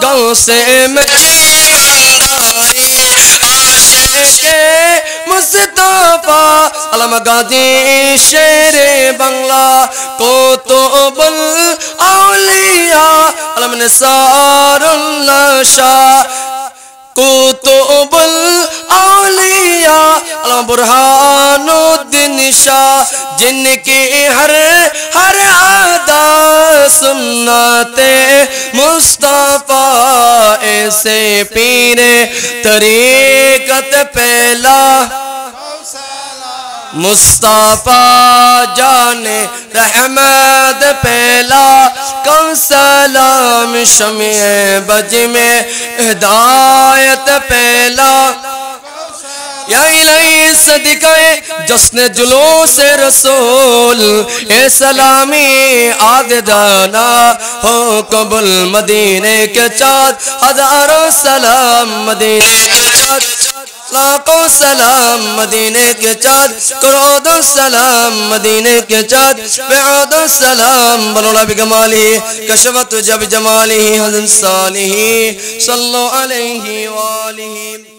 گوسے مچیاری مستا مصطفیٰ علم گادی شیرے بنگلہ تو الاولیاء علم نصار اللہ شاہ کتب الاولیاء علامہ برہان الدین شاہ جن کی ہر ہر آدھا سنت مصطفیٰ ایسے پیر طریقت پہلا مصطفیٰ جانے رحمت پہلا کم سلام شمع بج میں ہدایت پہلا یا الہی صدقہ جسن جلوس رسول اے سلامی آد جانا ہو قبل مدینے کے چاد ہزاروں سلام مدینے کے چاد سلام مدینے کے چاد کر سلام مدینے کے چاد پیاد سلام بلولا بگمالی جمالی جب جمالی حضرت صالحی صلو علیہ وآلہ